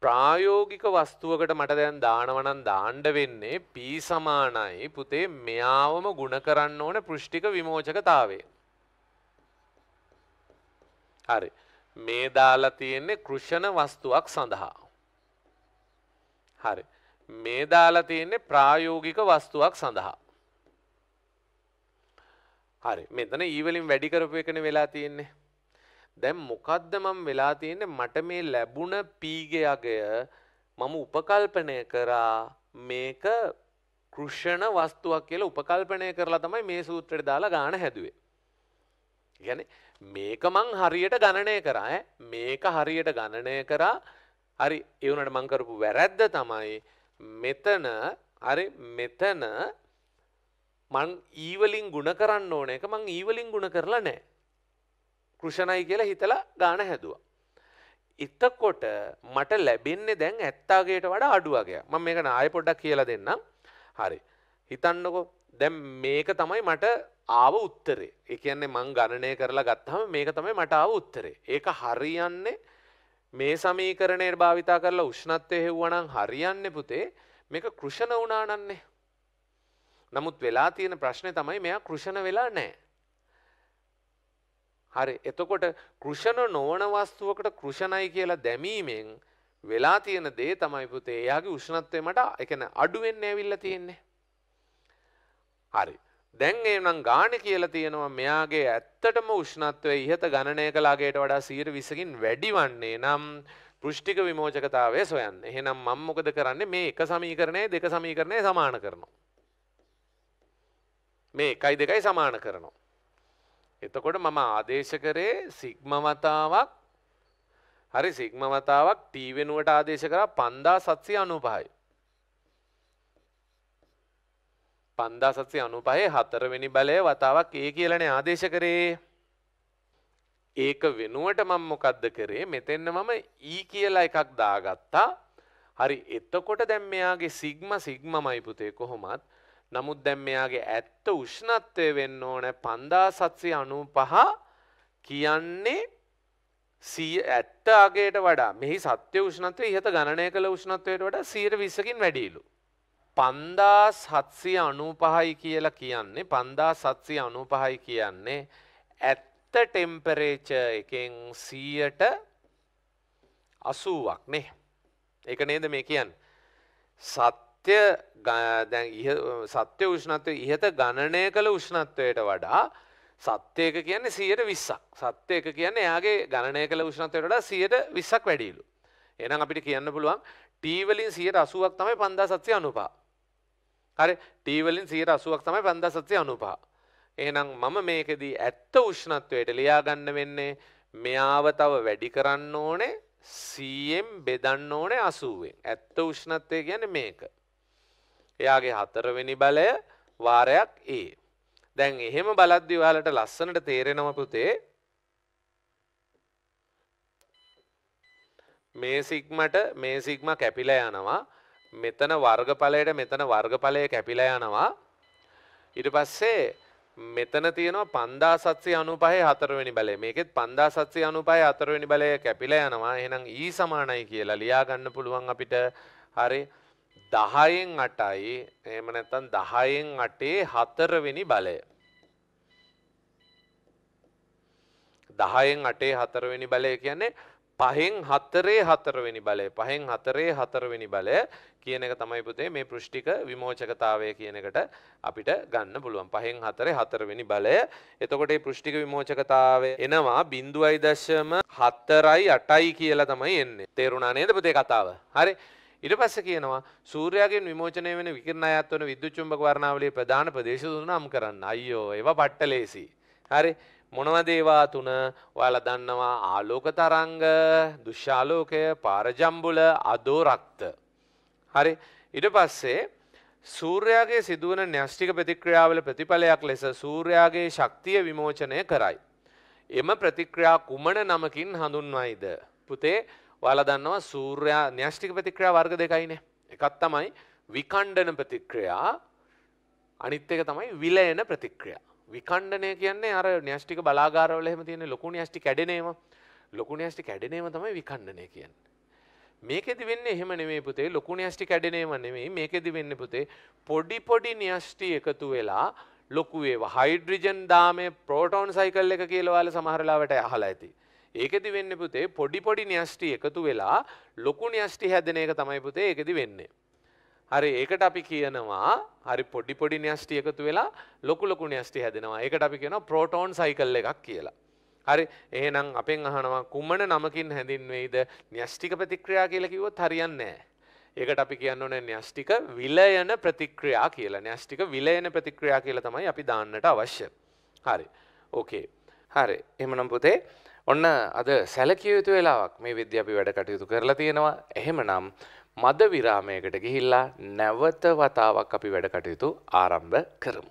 ප්‍රායෝගික වස්තුවකට මට දැන් දානවනම් දාන්න වෙන්නේ p සමානයි පුතේ මෙයාවම ಗುಣ කරන්න ඕන පෘෂ්ටික විමෝචකතාවය. හරි. මේ දාලා තියෙන්නේ කෘෂණ වස්තුවක් සඳහා. හරි. මේ දාලා තියෙන්නේ ප්‍රායෝගික වස්තුවක් සඳහා. හරි මෙතන ඊවලින් e වැඩි කරපු එකන වෙලා තියෙන්නේ. දැන් මොකද්ද මම වෙලා තියෙන්නේ මට මේ ලැබුණ පීගේ අගය මම උපකල්පනය කරා මේක කෘෂණ වස්තුවක් කියලා උපකල්පනය කරලා තමයි මේ සූත්‍රයට දාලා ගාන හැදුවේ. يعني මේක මං හරියට ගණනය කරා ඈ මේක හරියට ගණනය කරා හරි ඒ වුණාට මං කරපු වැරැද්ද තමයි මෙතන හරි මෙතන මං ඊවලින් ගුණ කරන්න ඕන එක මං ඊවලින් ගුණ කරලා නෑ. කෘෂණයි කියලා හිතලා ගාන හැදවා. එතකොට මට ලැබෙන්නේ දැන් ඇත්තාගේට වඩා අඩුවගේ ම මේක නාය පොඩ්ඩක් කියලා දෙන්නම් හරි. හිතන්නකො දැම් මේක තමයි මට ආව උත්තරේ එකන්නේ මං ගණනය කරලා ගත්තහම මේක තමයි මට ආව උත්තරේ ඒක හරියන්නේ මේ සමීකරණයට භාවිතා කරලා උෂ්ණත්වය හෙව්වනම් හරියන්නේ පුතේ මේක කෘෂණ වුණානන්නේ නමුත් වෙලා තියෙන ප්‍රශ්නේ තමයි මෙයා කෘෂණ වෙලා නැහැ. හරි එතකොට කෘෂණ නොවන වස්තුවකට කෘෂණයි කියලා දැමීමෙන් වෙලා තියෙන දේ තමයි පුතේ එයාගේ උෂ්ණත්වය මට ඒ කියන්නේ අඩු වෙන්න ඇවිල්ලා තියෙන්නේ. හරි. දැන් එනම් ගාන කියලා තියෙනවා මෙයාගේ ඇත්තටම උෂ්ණත්වය ඉහත ගණනය කළාගේට වඩා සීර විසකින් වැඩිවන්නේ නම් පෘෂ්ටික විමෝචකතාවය සොයන්න එහෙනම් මං මොකද කරන්නේ මේ එක සමීකරණය දෙක සමීකරණය සමාන කරනවා. මේ එකයි දෙකයි සමාන කරනවා. එතකොට මම ආදේශ කරේ සිග්ම වතාවක් හරි සිග්ම වතාවක් t වෙනුවට ආදේශ කරා 5795යි. 5795 හතරවෙනි බලය වතාවක් a කියලානේ ආදේශ කරේ. ඒක වෙනුවට මම මොකද්ද කරේ? මෙතෙන්න මම e කියලා එකක් දාගත්තා. හරි එතකොට දැන් මෙයාගේ සිග්ම සිග්මමයි පුතේ කොහොමත් නමුත් දැන් මෙයාගේ ඇත්ත උෂ්ණත්වය වෙන්න ඕන 5795 කියන්නේ සිය ඇත්ත අගයට වඩා මෙහි සත්‍ය උෂ්ණත්වය ඉහත ගණනය කළ උෂ්ණත්වයට වඩා 120කින් වැඩිලු. 5795යි කියලා කියන්නේ 5795යි කියන්නේ ඇත්ත ටෙම්පරේචර් එකෙන් 100ට 80ක් නේ. ඒක නේද මේ කියන්නේ. සත්‍ය සත්‍ය දැන් සත්‍ය උෂ්ණත්වය ඉහත ගණනය කළ උෂ්ණත්වයට වඩා සත්‍යයක කියන්නේ සියයට විස්සක් සත්‍යයක කියන්නේ එයාගේ ගණනය කළ උෂ්ණත්වයට වඩා සියයට විස්සක් වැඩිලු. එනම් අපිට කියන්න පුළුවන් ටීවලින් සියයට අසුවක් තමයි පන්දා සත්‍යය අනුපා. හරි ටීවලින් සියයට අසුවක් තමයි පන්දා සත්‍යය අනුපා. එහෙනම් මම මේකෙදී ඇත්ත උෂ්ණත්වයට ලියාගන්න වෙන්නේ මෙයාව තව වැඩි කරන්න ඕනේ සීයෙන් බෙදන්න ඕනේ අසුවෙන්. ඇත්ත උෂ්ණත්වය කියන්නේ මේක. එයාගේ හතරවෙනි බලය වාරයක් ඒ. දැන් එහෙම බලද්දි ඔයාලට ලස්සනට තේරෙනම පුතේ මේ සිග්මට මේ සිග්ම කැපිලා යනවා මෙතන වර්ගඵලයට මෙතන වර්ගඵලය කැපිලා යනවා ඊට පස්සේ මෙතන තියෙනවා පන්දා සත්සය අනුපහය හතරවෙනි බලය මේකෙත් පන්දා සත්සය අනුපය අතරවෙනි බලය කැපිල යනවා එහෙනම් ඊ e සමානයි කියලා ලියාගන්න පුළුවන් අපිට හරි දහයෙන් අටයි එහෙම නැත්නම් 10න් 8 හතරවෙනි බලය 10න් 8 හතරවෙනි බලය කියන්නේ පහෙන් හතරේ හතරවෙනි බලය පහෙන් හතරේ හතරවෙනි බලය කියන එක තමයි පුතේ මේ පෘෂ්ටික විමෝචකතාවය කියන එකට අපිට ගන්න පුළුවන් පහෙන් හතරේ හතරවෙනි බලය එතකොට මේ පෘෂ්ටික විමෝචකතාවය එනවා 0.48යි කියලා තමයි එන්නේ තේරුණා නේද පුතේ කතාව හරි ඉට පස්ස කියනවා සූරයාගේ විමෝචනය වෙන විකරණ අයත් වන විදුච්චුම්භ වරණාවලේ ප්‍රධාන ප්‍රදේශ දුනම් කරන්න අයියෝ ඒවා පට්ට ලේසි. හරි මොනවදේවා තුන ඔයාල දන්නවා ආලෝක තරංග දුෂ්‍යාලෝකය පාරජම්බුල අදෝ රක්ත. හරි ඉට පස්සේ සූර්යාගේ සිදුවන න්‍යෂ්ටික ප්‍රතික්‍රියාවල ප්‍රතිඵලයක් ලෙස සූර්යාගේ ශක්තිය විමෝචනය කරයි. එම ප්‍රතික්‍රියා කුමන නමකින් හඳුන්වයිද. පුතේ ඔයාලා දන්නවා සූර්යා න්‍යෂ්ටික ප්‍රතික්‍රියා වර්ග දෙකයිනේ. එකක් තමයි විකණ්ඩන ප්‍රතික්‍රියා අනිත් එක තමයි විලයන ප්‍රතික්‍රියා. විකණ්ඩනය කියන්නේ අර න්‍යෂ්ටික බලාගාරවල එහෙම තියෙන ලොකු න්‍යෂ්ටි කැඩෙන ඒවා. ලොකු න්‍යෂ්ටි කැඩෙන ඒවා තමයි විකණ්ඩනය කියන්නේ. මේකෙදි වෙන්නේ එහෙම නෙමෙයි පුතේ ලොකු න්‍යෂ්ටි කැඩෙන ඒවා නෙමෙයි මේකෙදි වෙන්නේ පුතේ පොඩි පොඩි න්‍යෂ්ටි එකතු වෙලා ලොකු ඒවා හයිඩ්‍රජන් දාමේ ප්‍රෝටෝන් සයිකල් එක කියලා ඔයාලා සමහර ලාවට අහලා ඇති. ඒකෙදි වෙන්න පුතේ පොඩි පොඩි න්‍යෂ්ටි එකතු වෙලා ලොකු න්‍යෂ්ටි හැදෙන එක තමයි පුතේ ඒකෙදි වෙන්නේ. හරි ඒකට අපි කියනවා හරි පොඩි පොඩි න්‍යෂ්ටි එකතු වෙලා ලොකු ලොකු න්‍යෂ්ටි හැදෙනවා. ඒකට අපි කියනවා ප්‍රෝටෝන් සයිකල් එකක් කියලා. හරි එහෙනම් අපෙන් අහනවා කුමන නමකින් හැඳින්වෙයිද න්‍යෂ්ටික ප්‍රතික්‍රියා කියලා කිව්වොත් හරියන්නේ නැහැ. ඒකට අපි කියන්න ඕනේ න්‍යෂ්ටික විලයන ප්‍රතික්‍රියා කියලා. න්‍යෂ්ටික විලයන ප්‍රතික්‍රියා කියලා තමයි අපි දාන්නට අවශ්‍ය. හරි. ඕකේ. හරි. එහෙනම් පුතේ ඔන්න අද සැලකිය යුතු වෙලාවක් මේ විද්‍ය අපි වැඩ කටයුතු කරලා තියෙනවා එහෙමනම් මද විරාමයකට ගිහිල්ලා නැවත වතාවක් අපි වැඩ කටයුතු ආරම්භ කරමු.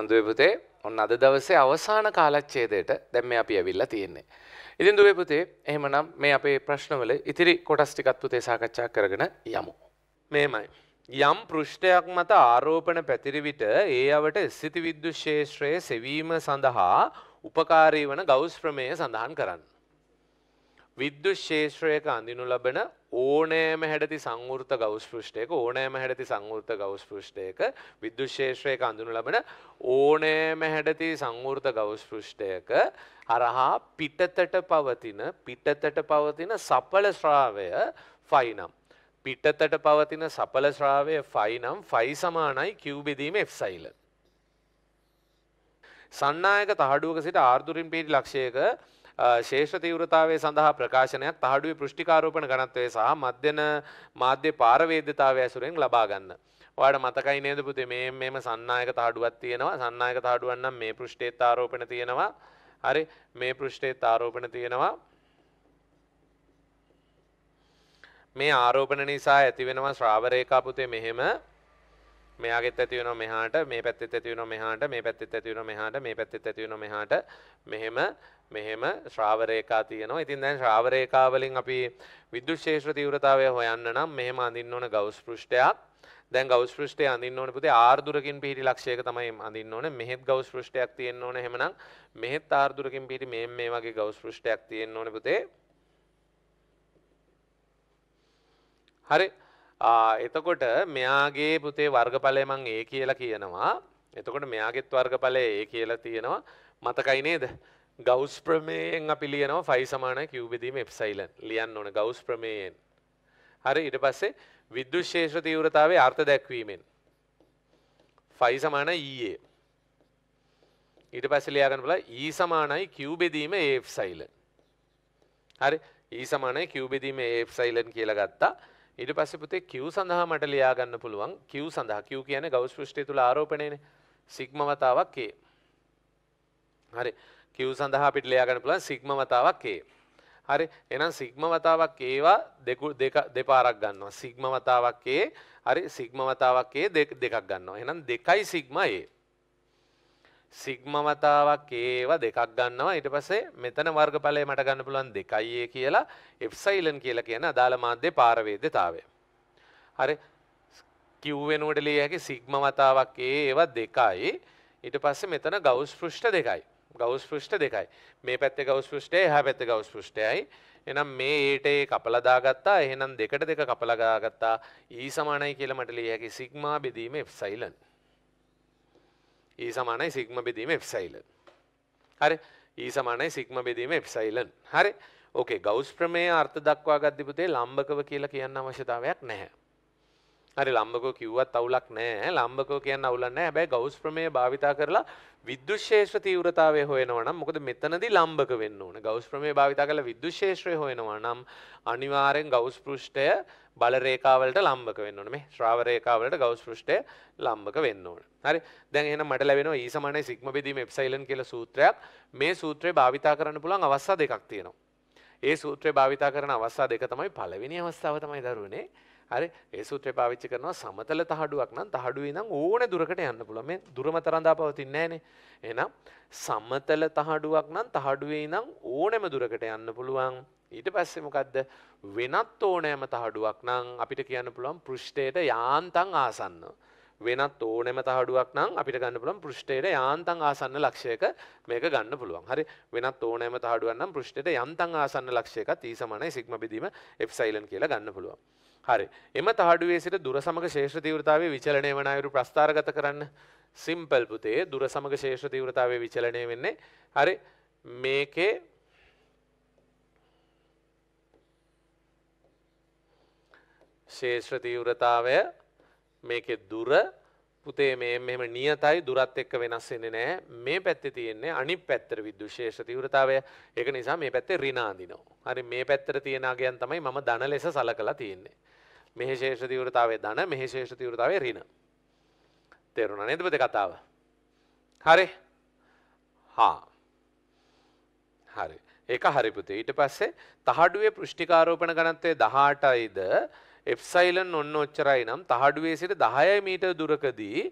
උනන්දුවේ පුතේ ඔන්න අද දවසේ අවසාන කාලච්ඡේදයට දැන් මේ අපි ඇවිල්ලා තියෙන්නේ. ඉතින් දුවේ පුතේ එහෙමනම් මේ අපේ ප්‍රශ්නවල ඉතිරි කොටස් ටිකත් පුතේ සාකච්ඡා කරගෙන යමු. මෙහෙමයි. යම් පෘෂ්ඨයක් මත ආරෝපණ පැතිරි විට ඒ අවට ස්ථිති විද්‍යුත් ක්ෂේත්‍රයේ සෙවීම සඳහා උපකාරී වන ගවුස් ප්‍රමේය සඳහන් කරන්න. විද්‍යුත් ශේෂ්ත්‍රයක අඳිනු ලබන ඕනෑම හැඩති සංවෘත ගෞස් පෘෂ්ඨයක ඕනෑම හැඩති සංවෘත ගෞස් පෘෂ්ඨයක විද්‍යුත් ශේෂ්ත්‍රයක අඳිනු ලබන ඕනෑම හැඩති සංවෘත ගෞස් පෘෂ්ඨයක හරහා පිටතට පවතින පිටතට පවතින සපල ශ්‍රාවය ෆයිනම් පිටතට පවතින සපල ශ්‍රාවය ෆයිනම් ෆයි සමානයි Q බෙදීම F සයිලන්ට් සන්නායක තහඩුවක සිට ආර්දුරින් පිටි ලක්ෂයක ශේෂ තීව්‍රතාවය සඳහා ප්‍රකාශනයක් තහඩුවේ පෘෂ්ටිකාරෝපණ ගණත්වය සහ මධ්‍යන මාධ්‍ය පාරවේද්‍යතාවය ඇසුරෙන් ලබා ගන්න. ඔයාලට මතකයි නේද පුතේ මේ මේම සන්නායක තහඩුවක් තියෙනවා. සන්නායක තහඩුවක් නම් මේ පෘෂ්ඨයේත් ආරෝපණ තියෙනවා. හරි මේ පෘෂ්ඨයේත් ආරෝපණ තියෙනවා. මේ ආරෝපණ නිසා ඇතිවෙනවා ශ්‍රාව රේඛා පුතේ මෙහෙම මෙයාගෙත් ඇති වෙනවා මෙහාට මේ පැත්තෙත් ඇති වෙනවා මෙහාට මේ පැත්තෙත් ඇති වෙනවා මෙහාට මේ පැත්තෙත් ඇති වෙනවා මෙහාට මෙහෙම මෙහෙම ශ්‍රාව රේඛා තියෙනවා. ඉතින් දැන් ශ්‍රාව රේඛා වලින් අපි විද්‍යුත් ක්ෂේත්‍ර තීව්‍රතාවය හොයන්න නම් මෙහෙම අඳින්න ඕන ගවුස් පෘෂ්ඨයක්. දැන් ගවුස් පෘෂ්ඨය අඳින්න ඕනේ පුතේ r දුරකින් පිහිටි ලක්ෂයක තමයි අඳින්න ඕනේ. මෙහෙත් ගවුස් පෘෂ්ඨයක් තියෙන්න ඕනේ. එහෙමනම් මෙහෙත් r දුරකින් පිහිටි මේ මේ වගේ ගවුස් පෘෂ්ඨයක් තියෙන්න ඕනේ පුතේ. හරි එතකොට මෙයාගේ පුතේ වර්ගඵලය මං ඒ කියලා කියනවා. එතකොට මෙයාගෙත් වර්ගඵලය ඒ කියලා තියෙනවා. මතකයි නේද? ගෞස් ප්‍රමේයෙන් අපි ලියනවා ෆයි සමාන කිව්බෙදීම එප්සයිලන් ලියන්න ඕන ගෞස් ප්‍රමේයෙන්. හරි ඊට පස්සේ විද්‍යුත් ශේෂ්ත්‍ර තීව්‍රතාවයේ අර්ථ දැක්වීමෙන් ෆයි සමාන ඊයේ. E ඊට පස්සේ ලියා ගන්න බලලා E සමානයි Q බෙදීම A epsilon. හරි E සමානයි Q බෙදීම A epsilon කියලා ගත්තා. ඊට පස්සේ පුතේ Q සඳහා මට ලියා ගන්න පුළුවන් Q සඳහා Q කියන්නේ ගවුස් පෘෂ්ඨය තුල ආරෝපණයනේ සිග්මා වතාවක් A හරි Q සඳහා අපිට ලියා ගන්න පුළුවන් සිග්මා වතාවක් A හරි එහෙනම් සිග්මා වතාවක් ඒවා දෙක දෙපාරක් ගන්නවා සිග්මා වතාවක් A හරි සිග්මා වතාවක් A දෙකක් ගන්නවා එහෙනම් 2යි සිග්මා A සිග්මමතාවක් ඒව දෙකක් ගන්නවා ඊට පස්සේ මෙතන වර්ගඵලය මට ගන්න පුළුවන් දෙකයි ඒ කියලා එප්සයිලන් කියලා කියන අදාළ මාධ්‍ය පාරවේද්‍යතාවය. හරි Q වෙනුවට ලිය හැකි සිග්මමතාවක් ඒව දෙකයි ඊට පස්සේ මෙතන ගවුස් පෘෂ්ඨ දෙකයි. ගවුස් පෘෂ්ඨ දෙකයි. මේ පැත්තේ ගවුස් පෘෂ්ඨය එහා පැත්තේ ගවුස් පෘෂ්ඨයයි. එහෙනම් මේ ඒට ඒ කපලා දාගත්තා. එහෙනම් දෙකට දෙක කපලා ගාගත්තා. E සමානයි කියලා මට ලිය හැකි සිග්මා බෙදීම එප්සයිලන්. E සමානයි සිග්ම බෙදීම එප්සයිලන්. හරි E සමානයි සිග්ම බෙදීම එප්සයිලන්. හරි. ඕකේ ගෞස් ප්‍රමේය අර්ථ දක්වා ගත් දිපුතේ ලම්බකව කියලා කියන්න අවශ්‍යතාවයක් නැහැ. හරි ලම්බකෝ කිව්වත් අවුලක් නෑ ලම්බකෝ කියන්න අවුලක් නෑ හැබැයි ගවුස් ප්‍රමේය භාවිතා කරලා විද්‍යුත් ක්ෂේත්‍ර තීව්‍රතාවය හොයනවා නම් මොකද මෙතනදී ලම්බක වෙන්න ඕන ගවුස් ප්‍රමේය භාවිතා කරලා විද්‍යුත් ක්ෂේත්‍රය හොයනවා නම් අනිවාර්යෙන් ගවුස් පෘෂ්ඨය බල රේඛාවලට ලම්බක වෙන්න ඕන මේ ශ්‍රාව රේඛාවලට ගවුස් පෘෂ්ඨය ලම්බක වෙන්න ඕන හරි දැන් එහෙනම් මට ලැබෙනවා E සමානයි සිග්මා බෙදීම එප්සයිලන් කියලා සූත්‍රයක් මේ සූත්‍රය භාවිතා කරන්න පුළුවන් අවස්ථා දෙකක් තියෙනවා ඒ සූත්‍රය භාවිතා කරන අවස්ථා දෙක තමයි පළවෙනි අවස්ථාව තමයි දරුවනේ හරි ඒ සූත්‍රය පාවිච්චි කරනවා සමතල තහඩුවක් නම් තහඩුවේ නම් ඕනේ දුරකට යන්න පුළුවන්. මේ දුරම තරඳා පවතින්නේ නැහනේ. එහෙනම් සමතල තහඩුවක් නම් තහඩුවේ නම් ඕනෙම දුරකට යන්න පුළුවන්. ඊට පස්සේ මොකද්ද? වෙනත් ඕනෑම තහඩුවක් නම් අපිට කියන්න පුළුවන් පෘෂ්ඨයට යාන්තම් ආසන්න. වෙනත් ඕනෙම තහඩුවක් නම් අපිට ගන්න පුළුවන් පෘෂ්ඨයට යාන්තම් ආසන්න ලක්ෂයක මේක ගන්න පුළුවන්. හරි. වෙනත් ඕනෑම තහඩුවක් නම් පෘෂ්ඨයට යන්තම් ආසන්න ලක්ෂයකත් E සමානයි සිග්මා බෙදීම එප්සයිලන් කියලා ගන්න පුළුවන්. හරි. එම තහඩුවේ සිට දුර සමග ශේෂ්‍ර තීව්‍රතාවයේ විචලනය වන අයුරු ප්‍රස්ථාරගත කරන්න. සිම්පල් පුතේ දුර සමග ශේෂ්‍ර තීව්‍රතාවයේ විචලනය වෙන්නේ. හරි. මේකේ ශේෂ්‍ර තීව්‍රතාවය මේකේ දුර පුතේ මේ මෙම නියතයි දුරත් එක්ක වෙනස් වෙන්නේ නැහැ. මේ පැත්තේ තියෙන්නේ අනිත් පැත්තට විද්‍යුත් ශේෂ තීව්‍රතාවය. ඒක නිසා මේ පැත්තේ ඍණ අඳිනවා. හරි මේ පැත්තට තියෙන අගයන් තමයි මම ධන ලෙස සලකලා තියෙන්නේ. මෙහි ශේෂ තීව්‍රතාවයේ ධන මෙහි ශේෂ තීව්‍රතාවයේ ඍණ. තේරුණා නේද බෙද කතාව? හරි. හා. හරි. ඒක හරි පුතේ. ඊට පස්සේ තහඩුවේ පෘෂ්ටිකාරෝපණ ඝනත්වය 18යිද එප්සයිලන් ඔන්න ඔච්චරයි නම් තහඩුවේ සිට 10 මීටර් දුරකදී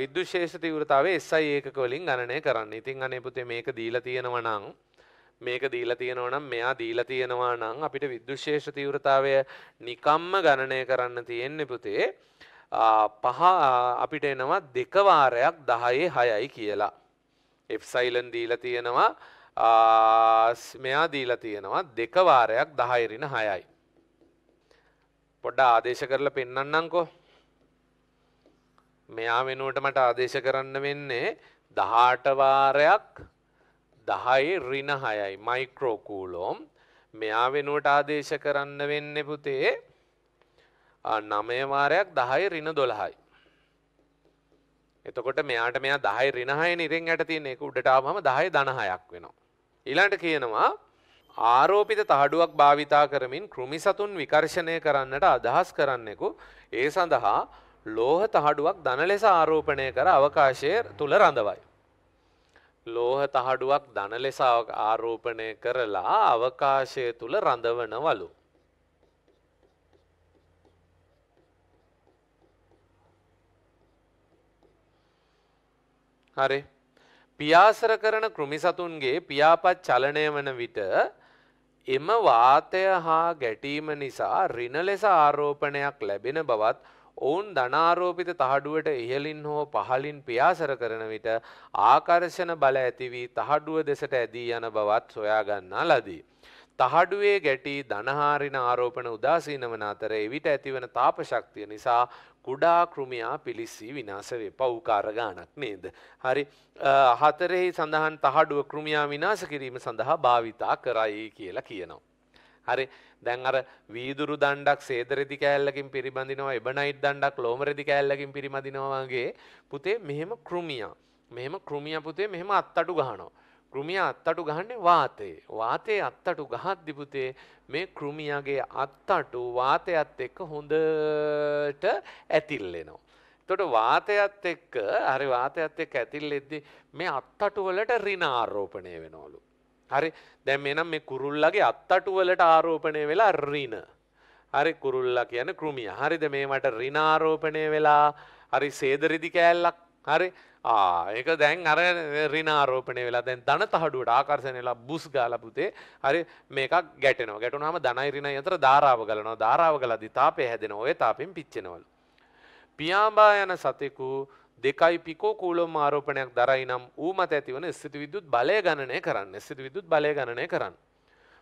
විද්‍යුත් ශේෂ තීව්‍රතාවය SI ඒකක වලින් ගණනය කරන්න. ඉතින් අනේ පුතේ මේක දීලා තියෙනවා නම් මේක දීලා තියෙනවා නම් මෙයා දීලා තියෙනවා නම් අපිට විද්‍යුශේෂ තීව්‍රතාවය නිකම්ම ගණනය කරන්න තියෙන්නේ පුතේ පහ අපිට එනවා දෙක වාරයක් 10 6යි කියලා. එප්සයිලන් දීලා තියෙනවා මෙයා දීලා තියෙනවා දෙක වාරයක් 10 ඍණ 6යි. පොඩ්ඩ ආදේශ කරලා පෙන්නන්නම්කෝ. මෙයා වෙනුවට මට ආදේශ කරන්න වෙන්නේ 18 වාරයක් දහයේ රින හයයි මයික්‍රෝකූලෝම් මෙයා වෙනුවට ආදේශ කරන්න වෙන්න පුතේ නමය වාරයක් දහයි රින දොළහයි. එතකොට මෙයාට මෙයා දහයි රිනහය නිරෙන් යට තියෙන එක උඩට ආවම දහයි දනහයක් වෙනවා. ඊළඟට කියනවා ආරෝපිත තහඩුවක් භාවිතා කරමින් කෘමි සතුන් විකර්ෂණය කරන්නට අදහස් කරන්නෙකු ඒ සඳහා ලෝහ තහඩුවක් දන ලෙස ආරෝපණය කර අවකාශය තුල රඳවයි. ලෝහ තහඩුවක් ධන ලෙස ආරෝපණය කරලා අවකාශය තුල රඳවනවලු. හරි. පියාසර කරන කෘමි සතුන්ගේ පියාපත් චලනය වන විට එම වාතය හා ගැටීම නිසා රින ලෙස ආරෝපණයක් ලැබෙන බවත් ඔවුන් ධනාරෝපිත තහඩුවට ඉහලින් හෝ පහලින් පියාසර කරන විට ආකර්ෂණ බල ඇතිවී තහඩුව දෙසට ඇදී යන බවත් සොයාගන්නා ලදී. තහඩුවේ ගැටී ධනහාරින ආරෝපණ උදාසීන වන අතර එවිට ඇතිවන තාප ශක්තිය නිසා කුඩා කෘමියා පිලිස්සී විනාශ වේ. පවුකාර ගාණක් නේද? හරි. හතරෙහි සඳහන් තහඩුව කෘමියා විනාශ කිරීම සඳහා භාවිතා කරයි කියලා කියනවා. හරි දැන් අර වීදුරු දණ්ඩක් සේදරෙදි කෑල්ලකින් පිරිබඳිනවා එබනයිට් දණ්ඩක් ලෝමරෙදි කෑල්ලකින් පිරිබඳිනවා වගේ පුතේ මෙහෙම කෘමියා මෙහෙම කෘමියා පුතේ මෙහෙම අත්තටු ගහනවා කෘමියා අත්තටු ගහන්නේ වාතයේ වාතයේ අත්තටු ගහද්දි පුතේ මේ කෘමියාගේ අත්තටු වාතයත් එක්ක හොඳට ඇතිල්ලෙනවා එතකොට වාතයත් එක්ක හරි වාතයත් එක්ක ඇතිල්ලෙද්දි මේ අත්තටු වලට ඍණ ආරෝපණය වෙනවලු හරි දැම් එනම් මේ කුරුල්ලගේ අත්තටුවලට ආරෝපණය වෙලා රින. හරි කුරුල්ල කියන කෘමිය හරිද මේමට රිනාරෝපණය වෙලා හරි සේදරිදි කෑල්ලක් හරි ඒක දැන් අර රිනාරෝපණය වෙලා දැන් ධන තහඩුවට ආකර්ශණයලා බුස් ගාලපුතේ හරි මේක ගැටනවා ගැටුනාම ධනයි රිනයි අතර ධාරාව ගලනවා ධාරාව ගලද්දි තාපය හැදෙනවා ඔය තාපෙන් පිච්චෙනවලු පියාඹා යන සතෙකු දෙකයි පිකෝ කූලොම් ආරෝපණයක් දරයි නම් ඌ මත ඇතිවන ස්ථිත විද්‍යුත් බලය ගණනය කරන්න. ස්ථිත විද්‍යුත් බලය ගණනය කරන්න.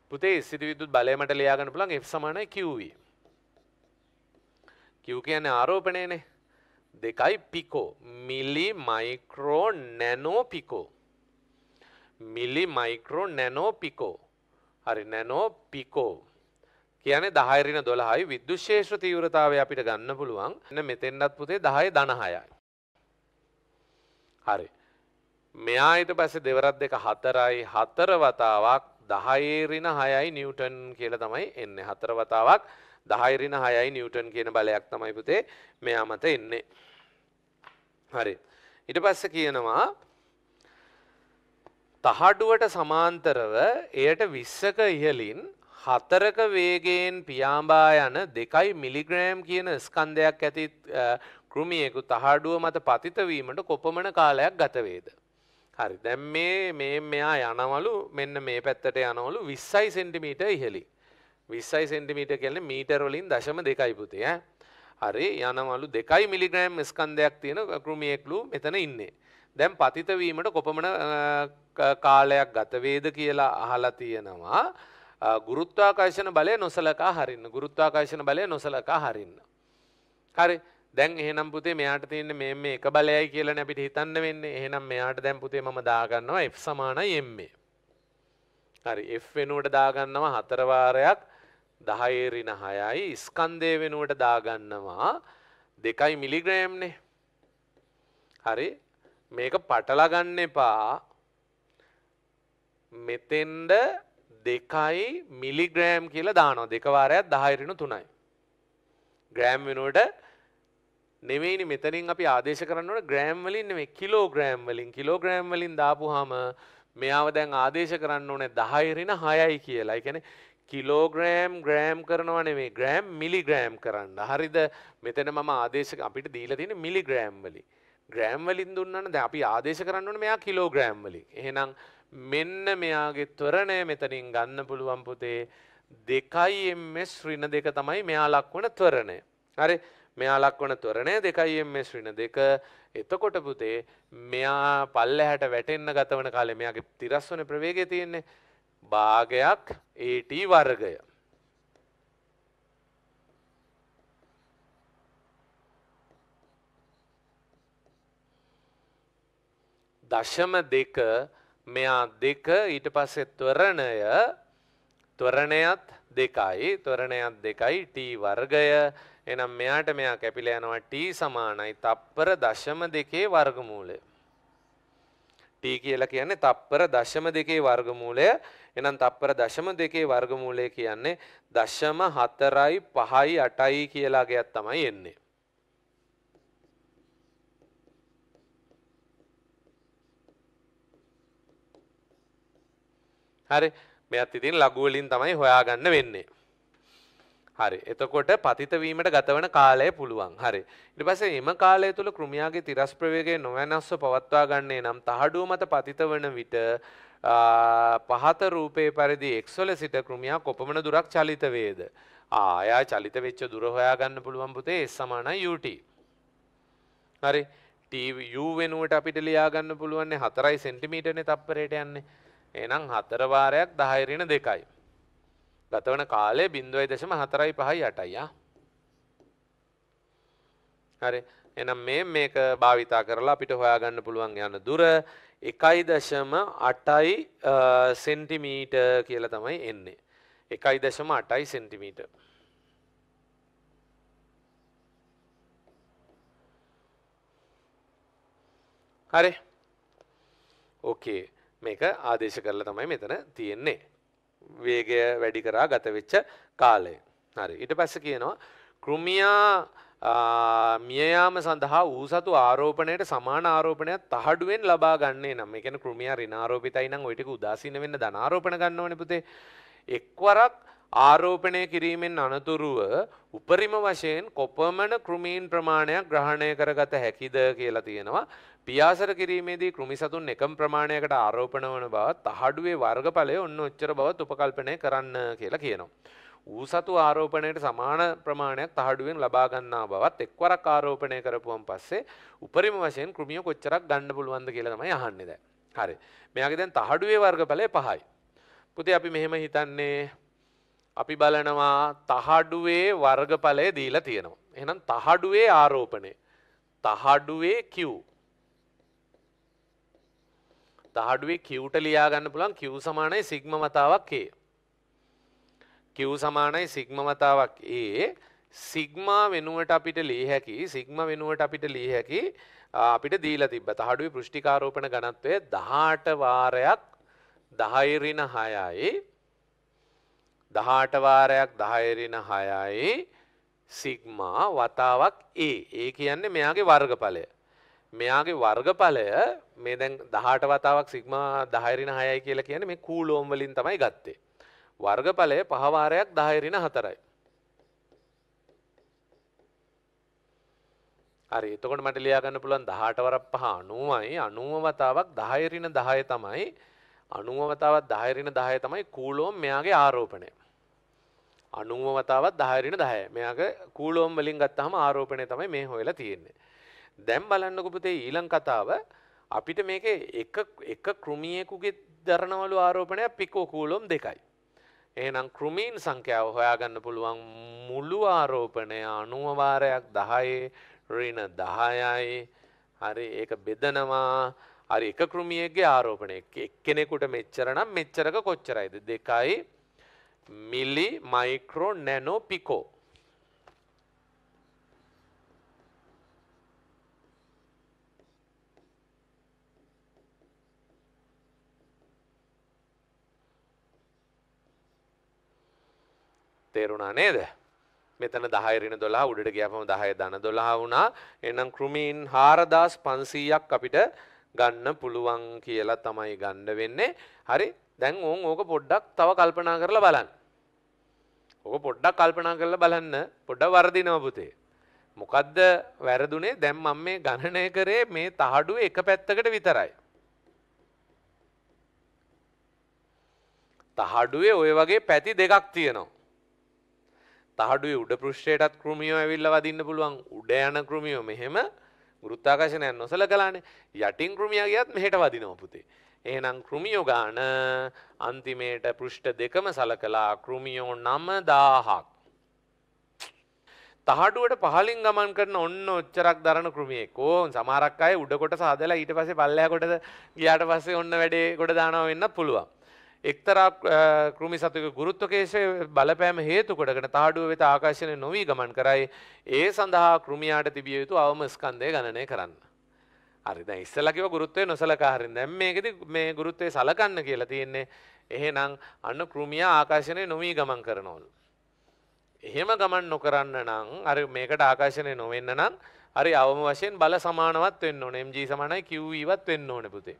පුතේ ස්ථිත විද්‍යුත් බලය මට ලියා ගන්න පුළුවන් F සමානයි QV. Q කියන්නේ ආරෝපණයනේ. දෙකයි pico milli micro nano pico. Milli micro nano pico. හරි නැනෝ පිකෝ. කියන දහයරින දොළහයි විද්‍යුශේෂ්‍ර තීවරතාවය අපිට ගන්න පුළුවන් එන්න මෙතෙන්ඩත් පුතේ දහය දනහයයි. හරි. මෙයා ඊට පස්සේ දෙවරත් දෙක හතරයි හතර වතාවක් 10 ඍණ 6යි නිව්ටන් කියලා තමයි එන්නේ. හතර වතාවක් 10 ඍණ 6යි නිව්ටන් කියන බලයක් තමයි පුතේ මෙයා මත එන්නේ. හරි. ඊට පස්සේ කියනවා තහඩුවට සමාන්තරව එයට 20ක ඉහළින් හතරක වේගයෙන් පියාඹා යන 2 මිලිග්‍රෑම් කියන ස්කන්ධයක් ඇති කෘමියෙකු තහඩුව මත පතිතවීමට කොපමණ කාලයක් ගතවේද. හරි දැම් මේ මේ මෙයා යනවලු මෙන්න මේ පැත්තට යනවලු විස්සයි සෙන්ටිමීට ඉහලි. විස්සයි සෙන්ටිමීට කෙල්න මීටරොලින් දශම දෙකයි පුතිය. හරි යනවලු දෙකයි මිලිග්‍රෑම් ස්කන්දයක් තියෙන කෘමියෙක්ලු මෙතන ඉන්නේ. දැම් පතිතවීමට කොපමණ කාලයක් ගතවේද කියලා අහලා තියෙනවා. ගුරුත්වාකර්ශණ බලය නොසලකා හරින්න ගුරුත්වාකර්ශණ බලය නොසලකා හරින්න. හරි දැන් එහෙනම් පුතේ මෙයාට තියෙන්නේ මේ මේ එක බලයයි කියලානේ අපිට හිතන්න වෙන්නේ. එහෙනම් මෙයාට දැන් පුතේ මම දාගන්නවා F සමානයි ma. හරි F වෙනුවට දාගන්නවා හතර වාරයක් 10 ඍණ 6යි ස්කන්ධය වෙනුවට දාගන්නවා 2 මිලිග්‍රෑම් නේ. හරි මේක පටලා ගන්න එපා. මෙතෙන්ද 2 මිලිග්‍රෑම් කියලා දානවා. දෙක වාරයක් 10 ඍණ 3යි. ග්‍රෑම් වෙනුවට නෙවෙයිනි මෙතනින් අපි ආදේශ කරන්නට ග්‍රෑම් වලින් නෙවෙයි කිලෝග්‍රෑම් වලින් කිලෝග්‍රෑම් වලින් දාපුවාම මෙයාව දැන් ආදේශ කරන්න ඕනේ 10 රින 6යි කියලා. ඒ කියන්නේ කිලෝග්‍රෑම් ග්‍රෑම් කරනවා නෙවෙයි ග්‍රෑම් මිලිග්‍රෑම් කරන්න. හරිද? මෙතන මම ආදේශ අපිට දීලා තියෙන්නේ මිලිග්‍රෑම් වලින්. ග්‍රෑම් වලින් දුන්නාම දැන් අපි ආදේශ කරන්න ඕනේ මෙයා කිලෝග්‍රෑම් වලින්. එහෙනම් මෙන්න මෙයාගේ ත්වරණය මෙතනින් ගන්න පුළුවන් පුතේ 2ms ඍණ 2 තමයි මෙයා ලක්වන ත්වරණය. හරි? මෙයා ලක්වන තොරණය දෙකයි එම්ස් වෙන දෙක එතකොට පුතේ මෙයා පල්ලෙහැට වැටෙන්න ගතවන කාලේ මෙයාගේ තිරස් වන ප්‍රවේගය තියෙන්නේ භාගයක් AT වර්ගය. දශම දෙක මෙයා දෙක ඊට පස්සේ ත්වරණය ත්වරණයත් දෙකයි ත්වරණයත් දෙකයි T වර්ගය එහෙනම් මෙයාට මෙයා කැපිලා යනවා t සමානයි තප්පර දශම දෙකේ වර්ගමූලය. t කියලා කියන්නේ තප්පර දශම දෙකේ වර්ගමූලය. එහෙනම් තප්පර දශම දෙකේ වර්ගමූලය කියන්නේ දශම 4යි 5යි 8යි කියලා ගයක් තමයි එන්නේ. හරි මෙයත් ඉතින් ලඝු වලින් තමයි හොයාගන්න වෙන්නේ. හරි එතකොට පතිතවීමට ගතවන කාලය පුළුවන් හරි ඉට පස එම කාලය තුළ කෘමියයාගේ තිරස් ප්‍රවේගේ නොවැනස්ව පවත්වා ගන්නේ නම් තහඩුව මත පතිත වන විට පහත රූපේ පරිදි එක්සොල සිට කෘමියා කොපමන දුරක් චලිත වේද. ආයා චලිත වෙච්ච දුර හොයාගන්න පුළුවන් පුතේ එස් සමාන යුට. හරි ටීවූ වෙනුවට අපිට ලියාගන්න පුළුවන්නේ හතරයි සෙන්ටිමීටන තප්පරයට යන්නේ එනම් හතරවාරයක් දහයිරෙන දෙකයි. ගතවන කාලේ බින්දුවයි දශම හතරයි පහයි අටයියා. හරි එනම් මේ මේක භාවිතා කරලා අපිට හොයාගන්න පුළුවන් යන දුර එකයි දශම අටයි සෙන්ටිමීට කියල තමයි එන්නේ. එකයි දශම අටයි සෙන්ටිමීට. හරි ඕකේ මේක ආදේශ කරලා තමයි මෙතන තියෙන්නේ. වේගය වැඩි කරා ගත වෙච්ච කාලය. හරි. ඊට පස්සේ කියනවා කෘමියා මියයාම සඳහා ඌ සතු ආරෝපණයට සමාන ආරෝපණයක් තහඩුවෙන් ලබා ගන්නේ නම්. ඒ කියන්නේ කෘමියා ඍණාරෝපිතයි නම් ওই ටික උදාසීන වෙන්න ධනාරෝපණ ගන්න ඕනේ පුතේ. එක්වරක් ආරෝපණය කිරීමෙන් අනතුරුව උපරිම වශයෙන් කොපමණ කෘමීන් ප්‍රමාණයක් ග්‍රහණය කරගත හැකිද කියලා තියෙනවා පියාසර කිරීමේදී කෘමි සතුන් එකම් ප්‍රමාණයකට ආරෝපණ වන බව තහඩුවේ වර්ගඵලය ඔන්න ඔච්චර බව උපකල්පනය කරන්න කියලා කියනවා. ඌ සතු ආරෝපණයට සමාන ප්‍රමාණයක් තහඩුවෙන් ලබා ගන්නා බවත් එක්වරක් ආරෝපණය කරපුවන් පස්සේ උපරිම වශයෙන් කෘමිය කොච්චරක් ගන්න පුළුවන්ද කියලා තමයි අහන්නේ දැන්. හරි. මෙයාගේ දැන් තහඩුවේ වර්ගඵලය 5යි. පුතේ අපි මෙහෙම හිතන්නේ අපි බලනවා තහඩුවේ වර්ගඵලය දීලා තියෙනවා. එහෙනම් තහඩුවේ ආරෝපණය තහඩුවේ Q තහඩුවේ කිව්ට ලියාගන්න පුළන් කිව් සමානයි සිග්ම මතාවක් ඒ. කිව් සමානයි සිග්ම මතාවක් ඒ සිග්මා වෙනුවට අපිට ලී හැකි සිග්ම වෙනුවට අපිට ලී හැකි අපිට දීලා තිබ්බ තහඩුවේ පෘෂ්ටිකාරෝපණ ගණත්වය 18 වාරයක් 10 ඍණ 6යි 18 වාරයක් 10 ඍණ 6යි සිග්මා වතාවක් A. ඒ කියන්නේ මෙයාගේ වර්ගඵලය. මෙයාගේ වර්ගඵලය මේ දැන් දහට වතාවක් සිග්ම දහයරින හයයි කියලා කියන මේ කූලෝම්වලින් තමයි ගත්තේ. වර්ගඵලය පහවාරයක් දහයරින හතරයි. හරි එතකොට මට ලියාගන්න පුළුවන් දහට වරක් පහ අනුවයි අනුව වතාවක් දහයරින දහය තමයි අනුව වතාවත් දහයරින දහය තමයි කූලෝම් මෙයාගේ ආරෝපණය. අනුව වතාවත් දහයරින දහය මෙයාගේ කූලෝම් වලින් ගත්තහම ආරෝපණය තමයි මේ හොයලා තියෙන්නේ. දැම් බලන්නක පුතේ ඊළං කතාව අපිට මේක එක කෘමියෙකුගේ දරනවලු ආරෝපණයක් පිකෝකූලොම් දෙකයි. ඒනම් කෘමීන් සංඛ්‍යාව හොයාගන්න පුළුවන් මුළු ආරෝපණය අනුවවාරයක් දහයේ රින දහයයි හරි ඒක බෙදනවා හරි එක කෘමියගේ ආරෝපණය එක්කෙනෙකුට මෙච්චරනම් මෙච්චරක කොච්චරයිද දෙකයි මිලි මයික්‍රෝ නැනෝ පිකෝ තේරුණා නේද මෙතන දහයරින දොලා උඩට ගියපම දහය දන දොලා වුණා එනම් කෘමීන් හාරදාස් පන්සීයක් අපිට ගන්න පුළුවන් කියලා තමයි ගණ්ඩ වෙන්නේ හරි දැන් ඕන් ඕක පොඩ්ඩක් තව කල්පනා කරලා බලන්න ඕක පොඩ්ඩක් කල්පනා කරලා බලන්න පොඩ වර්දිනව පුතේ මොකද්ද වැරදුනේ දැන් මම මේ ගණනය කරේ මේ තහඩුව එක පැත්තකට විතරයි තහඩුවේ ඔය වගේ පැති දෙකක් තියෙනවා තහඩුවේ උඩ පෘෂ්ඨයටත් කෘමියෝ ඇවිල්ලා වදින්න පුළුවන් උඩ යන කෘමියෝ මෙහෙම ගුරුත්වාකර්ෂණයන් නොසලකලානේ යටින් කෘමියා ගියත් මෙහෙට වදිනවා පුතේ එහෙනම් කෘමියෝ ගාන අන්තිමේට පෘෂ්ඨ දෙකම සලකලා කෘමියෝ 9000ක් තහඩුවට පහලින් ගමන් කරන ඔන්න ඔච්චරක් දරන කෘමියෙක්. ඕ සමහරක් අය උඩ කොටස හදලා ඊට පස්සේ පල්ලෙහා කොටස ගියාට පස්සේ ඔන්න වැඩේ කොට දානවා වෙන්නත් පුළුවන්. එක්තරා කෘමි සතුක ගුරුත්වකේශය බලපෑම හේතුකොටගෙන තාඩුව වෙත ආකාශනය නොවී ගමන් කරයි ඒ සඳහා කෘමියාට තිබිය යුතු අවම ස්කන්දය ගණනය කරන්න. අරිද ඉස්සලකිව ගුරුත්වය නොසලකාහරින් දැම් මේකෙද මේ ගුරුත්වය සලකන්න කියලා තියෙන්නේ එහෙනම් අන්න කෘමියා ආකාශනය නොවී ගමන් කරනවලු. එහෙම ගමන් නොකරන්න නං අර මේකට ආකාශනය නොවෙන්න නම් හරි අවම වශයෙන් බල සමානවත් වෙන්න ඕන MG සමානයි කිව්වීවත් e වෙන්න ඕන පුතේ.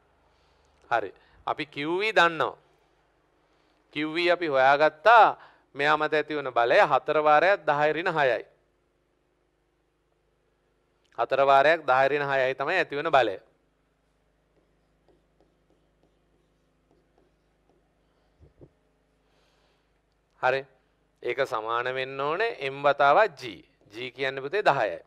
හරි අපි කිව්වී e දන්නවා. කිව්වී අපි හොයාගත්තා මෙයා මත ඇතිවන බලය හතරවාරයක් දහයරින හයයි. හතරවාරයක් දායරින හයයි තමයි ඇතිවන බලය. හරි ඒක සමාන වෙන්න ඕනේ එම් වතාවක් G. G කියන්නේ පුතේ 10යි.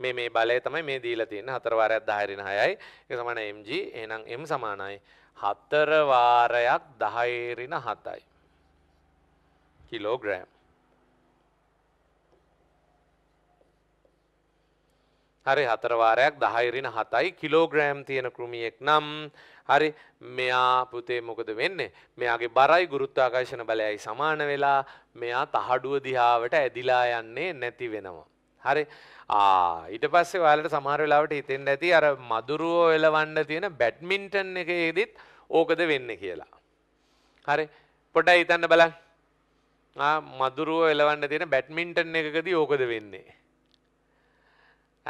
මේ මේ බලය තමයි මේ දීලා තියෙන හතරවාරයක් 10 රින 6යි. ඒක සමානයි mg. එහෙනම් m සමානයි හතර වාරයක් 10 ඍණ 7යි කිලෝග්‍රෑම් හරි හතර වාරයක් 10 ඍණ 7යි කිලෝග්‍රෑම් තියෙන කෘමියෙක් නම් හරි මෙයා පුතේ මොකද වෙන්නේ මෙයාගේ බරයි ගුරුත්වාකර්ෂණ බලයයි සමාන වෙලා මෙයා තහඩුව දිහාවට ඇදිලා යන්නේ නැති වෙනවා හරි ඊට පස්සේ ඔයාලට සමහර වෙලාවට හිතෙන්න ඇති අර මදුරුවෝ එලවන්න තියෙන බැඩ්මින්ටන් එකේදීත් ඕකද වෙන්නේ කියලා. හරි පොඩ්ඩක් හිතන්න බලන්න. ආ මදුරුවෝ එලවන්න තියෙන බැඩ්මින්ටන් එකකදී ඕකද වෙන්නේ.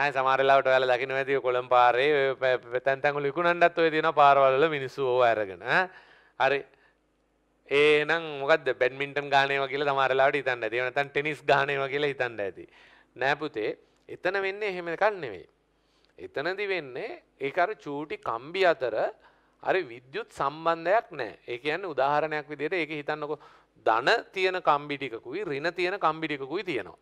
ආ සමහර වෙලාවට ඔයාලා දකින්න ඇති කොළඹ පාරේ ඔය තැන් තැන් වල විකුණන්නත් ඔය තියෙන පාරවල් වල මිනිස්සු ඕව අරගෙන හරි ඒනම් මොකද බැඩ්මින්ටන් ගානයවා කියලා සමහර වෙලාවට හිතන්න ඇති. එහෙම නැත්නම් ටෙනිස් ගානයවා කියලා හිතන්න ඇති. නෑ පුතේ එතන වෙන්නේ එහෙම එකක් නෙවෙයි. එතනදි වෙන්නේ ඒක අර චූටි කම්බි අතර අර විද්‍යුත් සම්බන්ධයක් නැහැ. ඒ කියන්නේ උදාහරණයක් විදිහට ඒක හිතන්නකෝ ධන තියෙන කම්බි ටිකකුයි ඍණ තියෙන කම්බි ටිකකුයි තියෙනවා.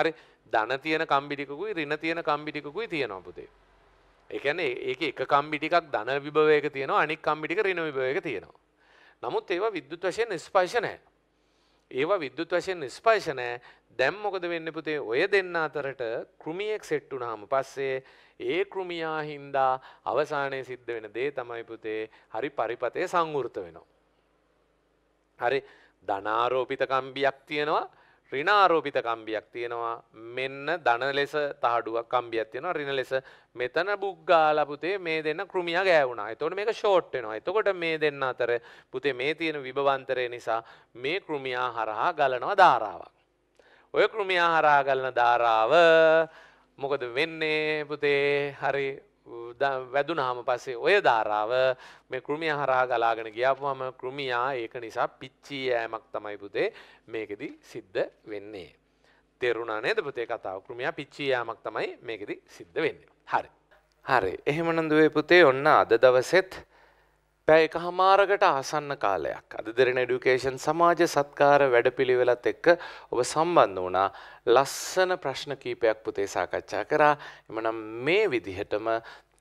හරි ධන තියෙන කම්බි ටිකකුයි ඍණ තියෙන කම්බි ටිකකුයි තියෙනවා පුතේ. ඒ කියන්නේ ඒකේ එක කම්බි ටිකක් ධන විභවයක තියෙනවා අනික් කම්බි ටික ඍණ විභවයක තියෙනවා. නමුත් ඒවා විද්‍යුත් වශයෙන් ස්පර්ශ නැහැ. ඒවා විද්‍යුත් වශයෙන් ස්පර්ශ නැහැ. දැන් මොකද වෙන්නේ පුතේ? ඔය දෙන්න අතරට කෘමියෙක් සෙට් වුණාම පස්සේ ඒ කෘමියා හින්දා අවසානයේ සිද්ධ වෙන දේ තමයි පුතේ හරි පරිපතේ සංවෘත වෙනවා. හරි ධනාරෝපිත කම්බියක් තියෙනවා. ඍණ ආරෝපිත කම්බියක් තියෙනවා මෙන්න ධන ලෙස තහඩුවක් කම්බියක් තියෙනවා ඍණ ලෙස මෙතන බුක් ගාලා පුතේ මේ දෙන්න කෘමියා ගෑවුණා. එතකොට මේක ෂෝට් වෙනවා. එතකොට මේ දෙන්න අතර පුතේ මේ තියෙන විභවන්තරය නිසා මේ කෘමියා හරහා ගලනවා ධාරාවක්. ඔය කෘමියා හරහා ගලන ධාරාව මොකද වෙන්නේ පුතේ? හරි වැදුනාම පස්සේ ඔය ධාරාව මේ කෘමිය හරහා ගලාගෙන ගියාපුවම කෘමියා ඒක නිසා පිච්චී යෑමක් තමයි පුතේ මේකෙදි සිද්ධ වෙන්නේ. තේරුණා නේද පුතේ කතාව? කෘමියා පිච්චී යෑමක් තමයි මේකෙදි සිද්ධ වෙන්නේ. හරි. හරි. එහෙමනම් දුවේ පුතේ ඔන්න අද දවසෙත් පැය එකහමාරකට ආසන්න කාලයක් අද දෙරණ එඩුකේෂන් සමාජ සත්කාර වැඩපිළිවෙලත් එක්ක ඔබ සම්බන්ධ වුණා ලස්සන ප්‍රශ්න කීපයක් පුතේ සාකච්ඡා කරා එමනම් මේ විදිහටම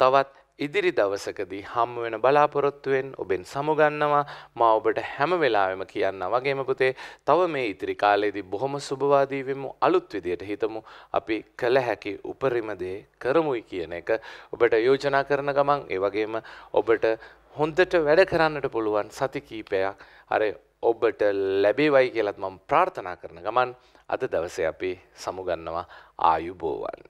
තවත් ඉදිරි දවසකදී හම් වෙන බලාපොරොත්තුවෙන් ඔබෙන් සමුගන්නවා මා ඔබට හැම වෙලාවෙම කියන්න වගේම පුතේ තව මේ ඉතිරි කාලයේදී බොහොම සුබවාදී වෙමු අලුත් විදියට හිතමු අපි කළ හැකි උපරිම දේ කරමුයි කියන එක ඔබට යෝජනා කරන ගමන් ඒ වගේම ඔබට හොන්දට වැඩ කරන්නට පුළුවන් සති කීපයක් අර ඔබට ලැබේවයි කියලත් මම ප්‍රාර්ථනා කරන ගමන් අද දවසේ අපි සමුගන්නවා ආයුබෝවන්.